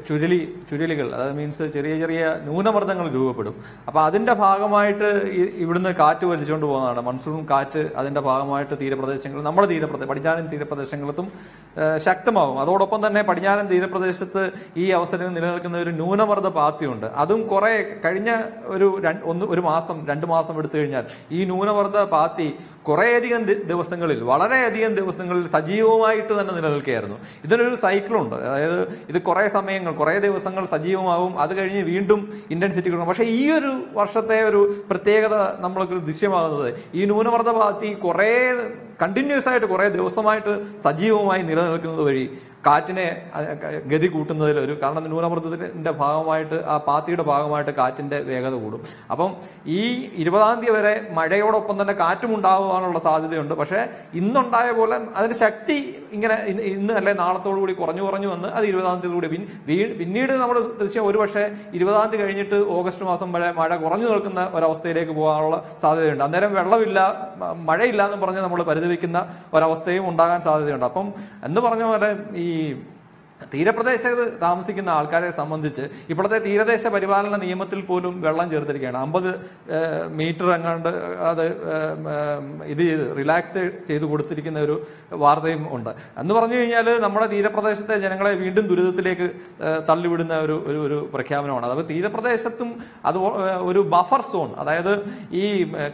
ചുഴലി ചുഴലികൾ അതായത് മീൻസ് ചെറിയ ചെറിയ ന്യൂനമർദ്ദങ്ങൾ രൂപപ്പെടും അപ്പോൾ അതിൻ്റെ ഭാഗമായിട്ട് ഇവിടുന്ന് കാറ്റ് വലിച്ചുകൊണ്ട് പോകുന്നതാണ് മൺസൂൺ കാറ്റ് അതിൻ്റെ ഭാഗമായിട്ട് തീരപ്രദേശങ്ങൾ നമ്മുടെ തീരപ്രദേശം പടിഞ്ഞാറൻ തീരപ്രദേശങ്ങളിലും ശക്തമാകും അതോടൊപ്പം തന്നെ പടിഞ്ഞാറൻ തീരപ്രദേശത്ത് ഈ അവസരങ്ങൾ നിലനിൽക്കുന്ന ഒരു ന്യൂനമർദ്ദ പാത്തിയുണ്ട് അതും കുറേ കഴിഞ്ഞ ഒരു ഒരു മാസം രണ്ട് മാസം എടുത്തു കഴിഞ്ഞാൽ ഈ ന്യൂനമർദ്ദ പാത്തി കുറേയധികം ദിവസങ്ങളിൽ വളരെയധികം ദിവസങ്ങളിൽ സജീവമായിട്ട് തന്നെ നിലനിൽക്കുകയായിരുന്നു ഇതിനൊരു സൈക്കിളുണ്ട് അതായത് ഇത് കുറേ സമയങ്ങൾ കുറേ ദിവസങ്ങൾ സജീവമാകും അത് കഴിഞ്ഞ് വീണ്ടും ഇൻറ്റൻസിറ്റി കൂടും പക്ഷേ ഈ ഒരു വർഷത്തെ ഒരു പ്രത്യേകത നമ്മൾക്ക് ദൃശ്യമാകുന്നത് ഈ ന്യൂനമർദ്ദ പാത്തി കുറേ കണ്ടിന്യൂസ് ആയിട്ട് കുറേ ദിവസമായിട്ട് സജീവമായി നിലനിൽക്കുന്നത് വഴി കാറ്റിനെ ഗതി കൂട്ടുന്നതിൽ ഒരു കാരണം ന്യൂനമർദ്ദത്തിന്റെ ഭാഗമായിട്ട് ആ പാത്തിയുടെ ഭാഗമായിട്ട് കാറ്റിന്റെ വേഗത കൂടും അപ്പം ഈ ഇരുപതാം തീയതി വരെ മഴയോടൊപ്പം തന്നെ കാറ്റും ഉണ്ടാകുവാനുള്ള സാധ്യതയുണ്ട് പക്ഷേ ഇന്നുണ്ടായ പോലെ അതിന്റെ ശക്തി ഇങ്ങനെ ഇന്ന് അല്ലെ നാളത്തോടു കൂടി കുറഞ്ഞു കുറഞ്ഞു വന്ന് അത് ഇരുപതാം തീയതി കൂടി പിന്നീട് നമ്മൾ ദൃശ്യം പക്ഷേ ഇരുപതാം തീയതി കഴിഞ്ഞിട്ട് ഓഗസ്റ്റ് മാസം വരെ മഴ കുറഞ്ഞു നിൽക്കുന്ന ഒരവസ്ഥയിലേക്ക് പോകാനുള്ള സാധ്യതയുണ്ട് അന്നേരം വെള്ളമില്ല മഴയില്ല എന്ന് പറഞ്ഞ് നമ്മൾ പരിതപിക്കുന്ന ഒരവസ്ഥയും ഉണ്ടാകാൻ സാധ്യതയുണ്ട് അപ്പം എന്ന് പറഞ്ഞ പോലെ ഈ ที่ തീരപ്രദേശത്ത് താമസിക്കുന്ന ആൾക്കാരെ സംബന്ധിച്ച് ഇപ്പോഴത്തെ തീരദേശ പരിപാലന നിയമത്തിൽ പോലും വെള്ളം ചേർത്തിരിക്കുകയാണ് അമ്പത് മീറ്റർ എങ്ങാണ്ട് അത് ഇത് ചെയ്ത് റിലാക്സ് ചെയ്തു കൊടുത്തിരിക്കുന്ന ഒരു വാർത്തയും ഉണ്ട് എന്ന് പറഞ്ഞു കഴിഞ്ഞാൽ നമ്മുടെ തീരപ്രദേശത്തെ ജനങ്ങളെ വീണ്ടും ദുരിതത്തിലേക്ക് തള്ളിവിടുന്ന ഒരു ഒരു ഒരു പ്രഖ്യാപനമാണ് അത് തീരപ്രദേശത്തും അത് ഒരു ബഫർ സോൺ അതായത് ഈ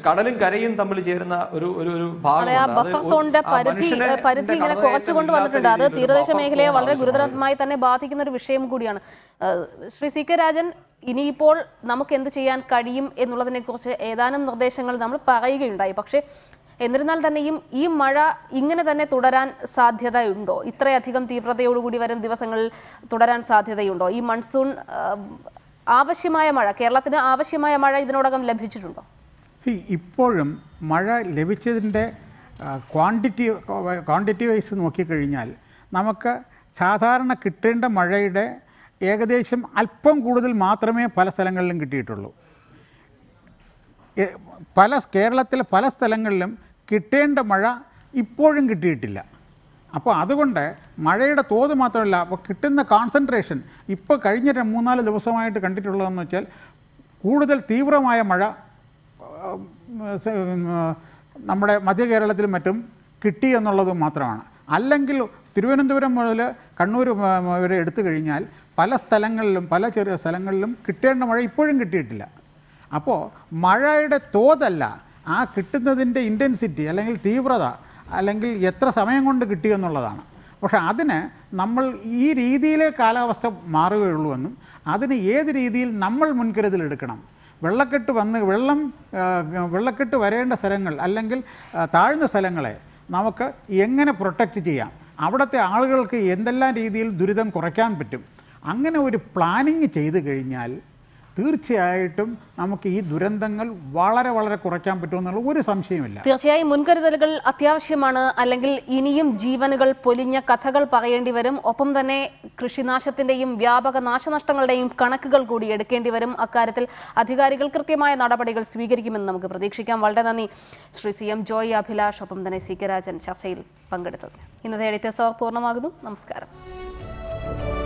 കടലും കരയും തമ്മിൽ ചേരുന്ന ഒരു ഒരു ഒരു ഭാഗം ബഫർ പരിധി പരിധി ഇങ്ങനെ കുറച്ചുകൊണ്ട് വന്നിട്ടുണ്ട് അത് തീരദേശ മേഖലയെ വളരെ ഗുരുതരം സാരമായി തന്നെ ബാധിക്കുന്ന ഒരു വിഷയം കൂടിയാണ് ശ്രീ സി കെ രാജൻ ഇനിയിപ്പോൾ നമുക്ക് എന്ത് ചെയ്യാൻ കഴിയും എന്നുള്ളതിനെക്കുറിച്ച് ഏതാനും നിർദ്ദേശങ്ങൾ നമ്മൾ പറയുകയുണ്ടായി പക്ഷേ എന്നിരുന്നാൽ തന്നെയും ഈ മഴ ഇങ്ങനെ തന്നെ തുടരാൻ സാധ്യതയുണ്ടോ ഇത്രയധികം തീവ്രതയോടുകൂടി വരും ദിവസങ്ങളിൽ തുടരാൻ സാധ്യതയുണ്ടോ ഈ മൺസൂൺ ആവശ്യമായ മഴ കേരളത്തിന് ആവശ്യമായ മഴ ഇതിനോടകം ലഭിച്ചിട്ടുണ്ടോ സി ഇപ്പോഴും മഴ ലഭിച്ചതിൻ്റെ ക്വാണ്ടിറ്റി ക്വാണ്ടിറ്റി വൈസ് നോക്കിക്കഴിഞ്ഞാൽ നമുക്ക് സാധാരണ കിട്ടേണ്ട മഴയുടെ ഏകദേശം അല്പം കൂടുതൽ മാത്രമേ പല സ്ഥലങ്ങളിലും കിട്ടിയിട്ടുള്ളൂ പല കേരളത്തിലെ പല സ്ഥലങ്ങളിലും കിട്ടേണ്ട മഴ ഇപ്പോഴും കിട്ടിയിട്ടില്ല അപ്പോൾ അതുകൊണ്ട് മഴയുടെ തോത് മാത്രമല്ല അപ്പോൾ കിട്ടുന്ന കോൺസെൻട്രേഷൻ ഇപ്പോൾ കഴിഞ്ഞ മൂന്നാല് ദിവസമായിട്ട് കണ്ടിട്ടുള്ളതെന്ന് വെച്ചാൽ കൂടുതൽ തീവ്രമായ മഴ നമ്മുടെ മധ്യ കേരളത്തിലും മറ്റും കിട്ടി എന്നുള്ളത് മാത്രമാണ് അല്ലെങ്കിൽ തിരുവനന്തപുരം മുതൽ കണ്ണൂർ വരെ എടുത്തു കഴിഞ്ഞാൽ പല സ്ഥലങ്ങളിലും പല ചെറിയ സ്ഥലങ്ങളിലും കിട്ടേണ്ട മഴ ഇപ്പോഴും കിട്ടിയിട്ടില്ല അപ്പോൾ മഴയുടെ തോതല്ല ആ കിട്ടുന്നതിൻ്റെ ഇൻറ്റൻസിറ്റി അല്ലെങ്കിൽ തീവ്രത അല്ലെങ്കിൽ എത്ര സമയം കൊണ്ട് കിട്ടിയെന്നുള്ളതാണ് പക്ഷേ അതിന് നമ്മൾ ഈ രീതിയിലെ കാലാവസ്ഥ മാറുകയുള്ളൂവെന്നും അതിന് ഏത് രീതിയിൽ നമ്മൾ മുൻകരുതലെടുക്കണം വെള്ളക്കെട്ട് വന്ന് വെള്ളം വെള്ളക്കെട്ട് വരേണ്ട സ്ഥലങ്ങൾ അല്ലെങ്കിൽ താഴ്ന്ന സ്ഥലങ്ങളെ നമുക്ക് എങ്ങനെ പ്രൊട്ടക്റ്റ് ചെയ്യാം അവിടുത്തെ ആളുകൾക്ക് എന്തെല്ലാം രീതിയിൽ ദുരിതം കുറയ്ക്കാൻ പറ്റും അങ്ങനെ ഒരു പ്ലാനിങ് ചെയ്തു കഴിഞ്ഞാൽ തീർച്ചയായിട്ടും നമുക്ക് ഈ ദുരന്തങ്ങൾ വളരെ വളരെ കുറയ്ക്കാൻ പറ്റുമെന്നുള്ള ഒരു സംശയമില്ല തീർച്ചയായും മുൻകരുതലുകൾ അത്യാവശ്യമാണ് അല്ലെങ്കിൽ ഇനിയും ജീവനുകൾ പൊലിഞ്ഞ കഥകൾ പറയേണ്ടി വരും ഒപ്പം തന്നെ കൃഷിനാശത്തിന്റെയും വ്യാപക നാശനഷ്ടങ്ങളുടെയും കണക്കുകൾ കൂടി എടുക്കേണ്ടി വരും അക്കാര്യത്തിൽ അധികാരികൾ കൃത്യമായ നടപടികൾ സ്വീകരിക്കുമെന്ന് നമുക്ക് പ്രതീക്ഷിക്കാം വളരെ നന്ദി ശ്രീ സി എം ജോയ് അഭിലാഷ് ഒപ്പം തന്നെ സി കെ രാജൻ ചർച്ചയിൽ പങ്കെടുത്തത് ഇന്നത്തെ എഡിറ്റേഴ്സ് പൂർണ്ണമാകുന്നു നമസ്കാരം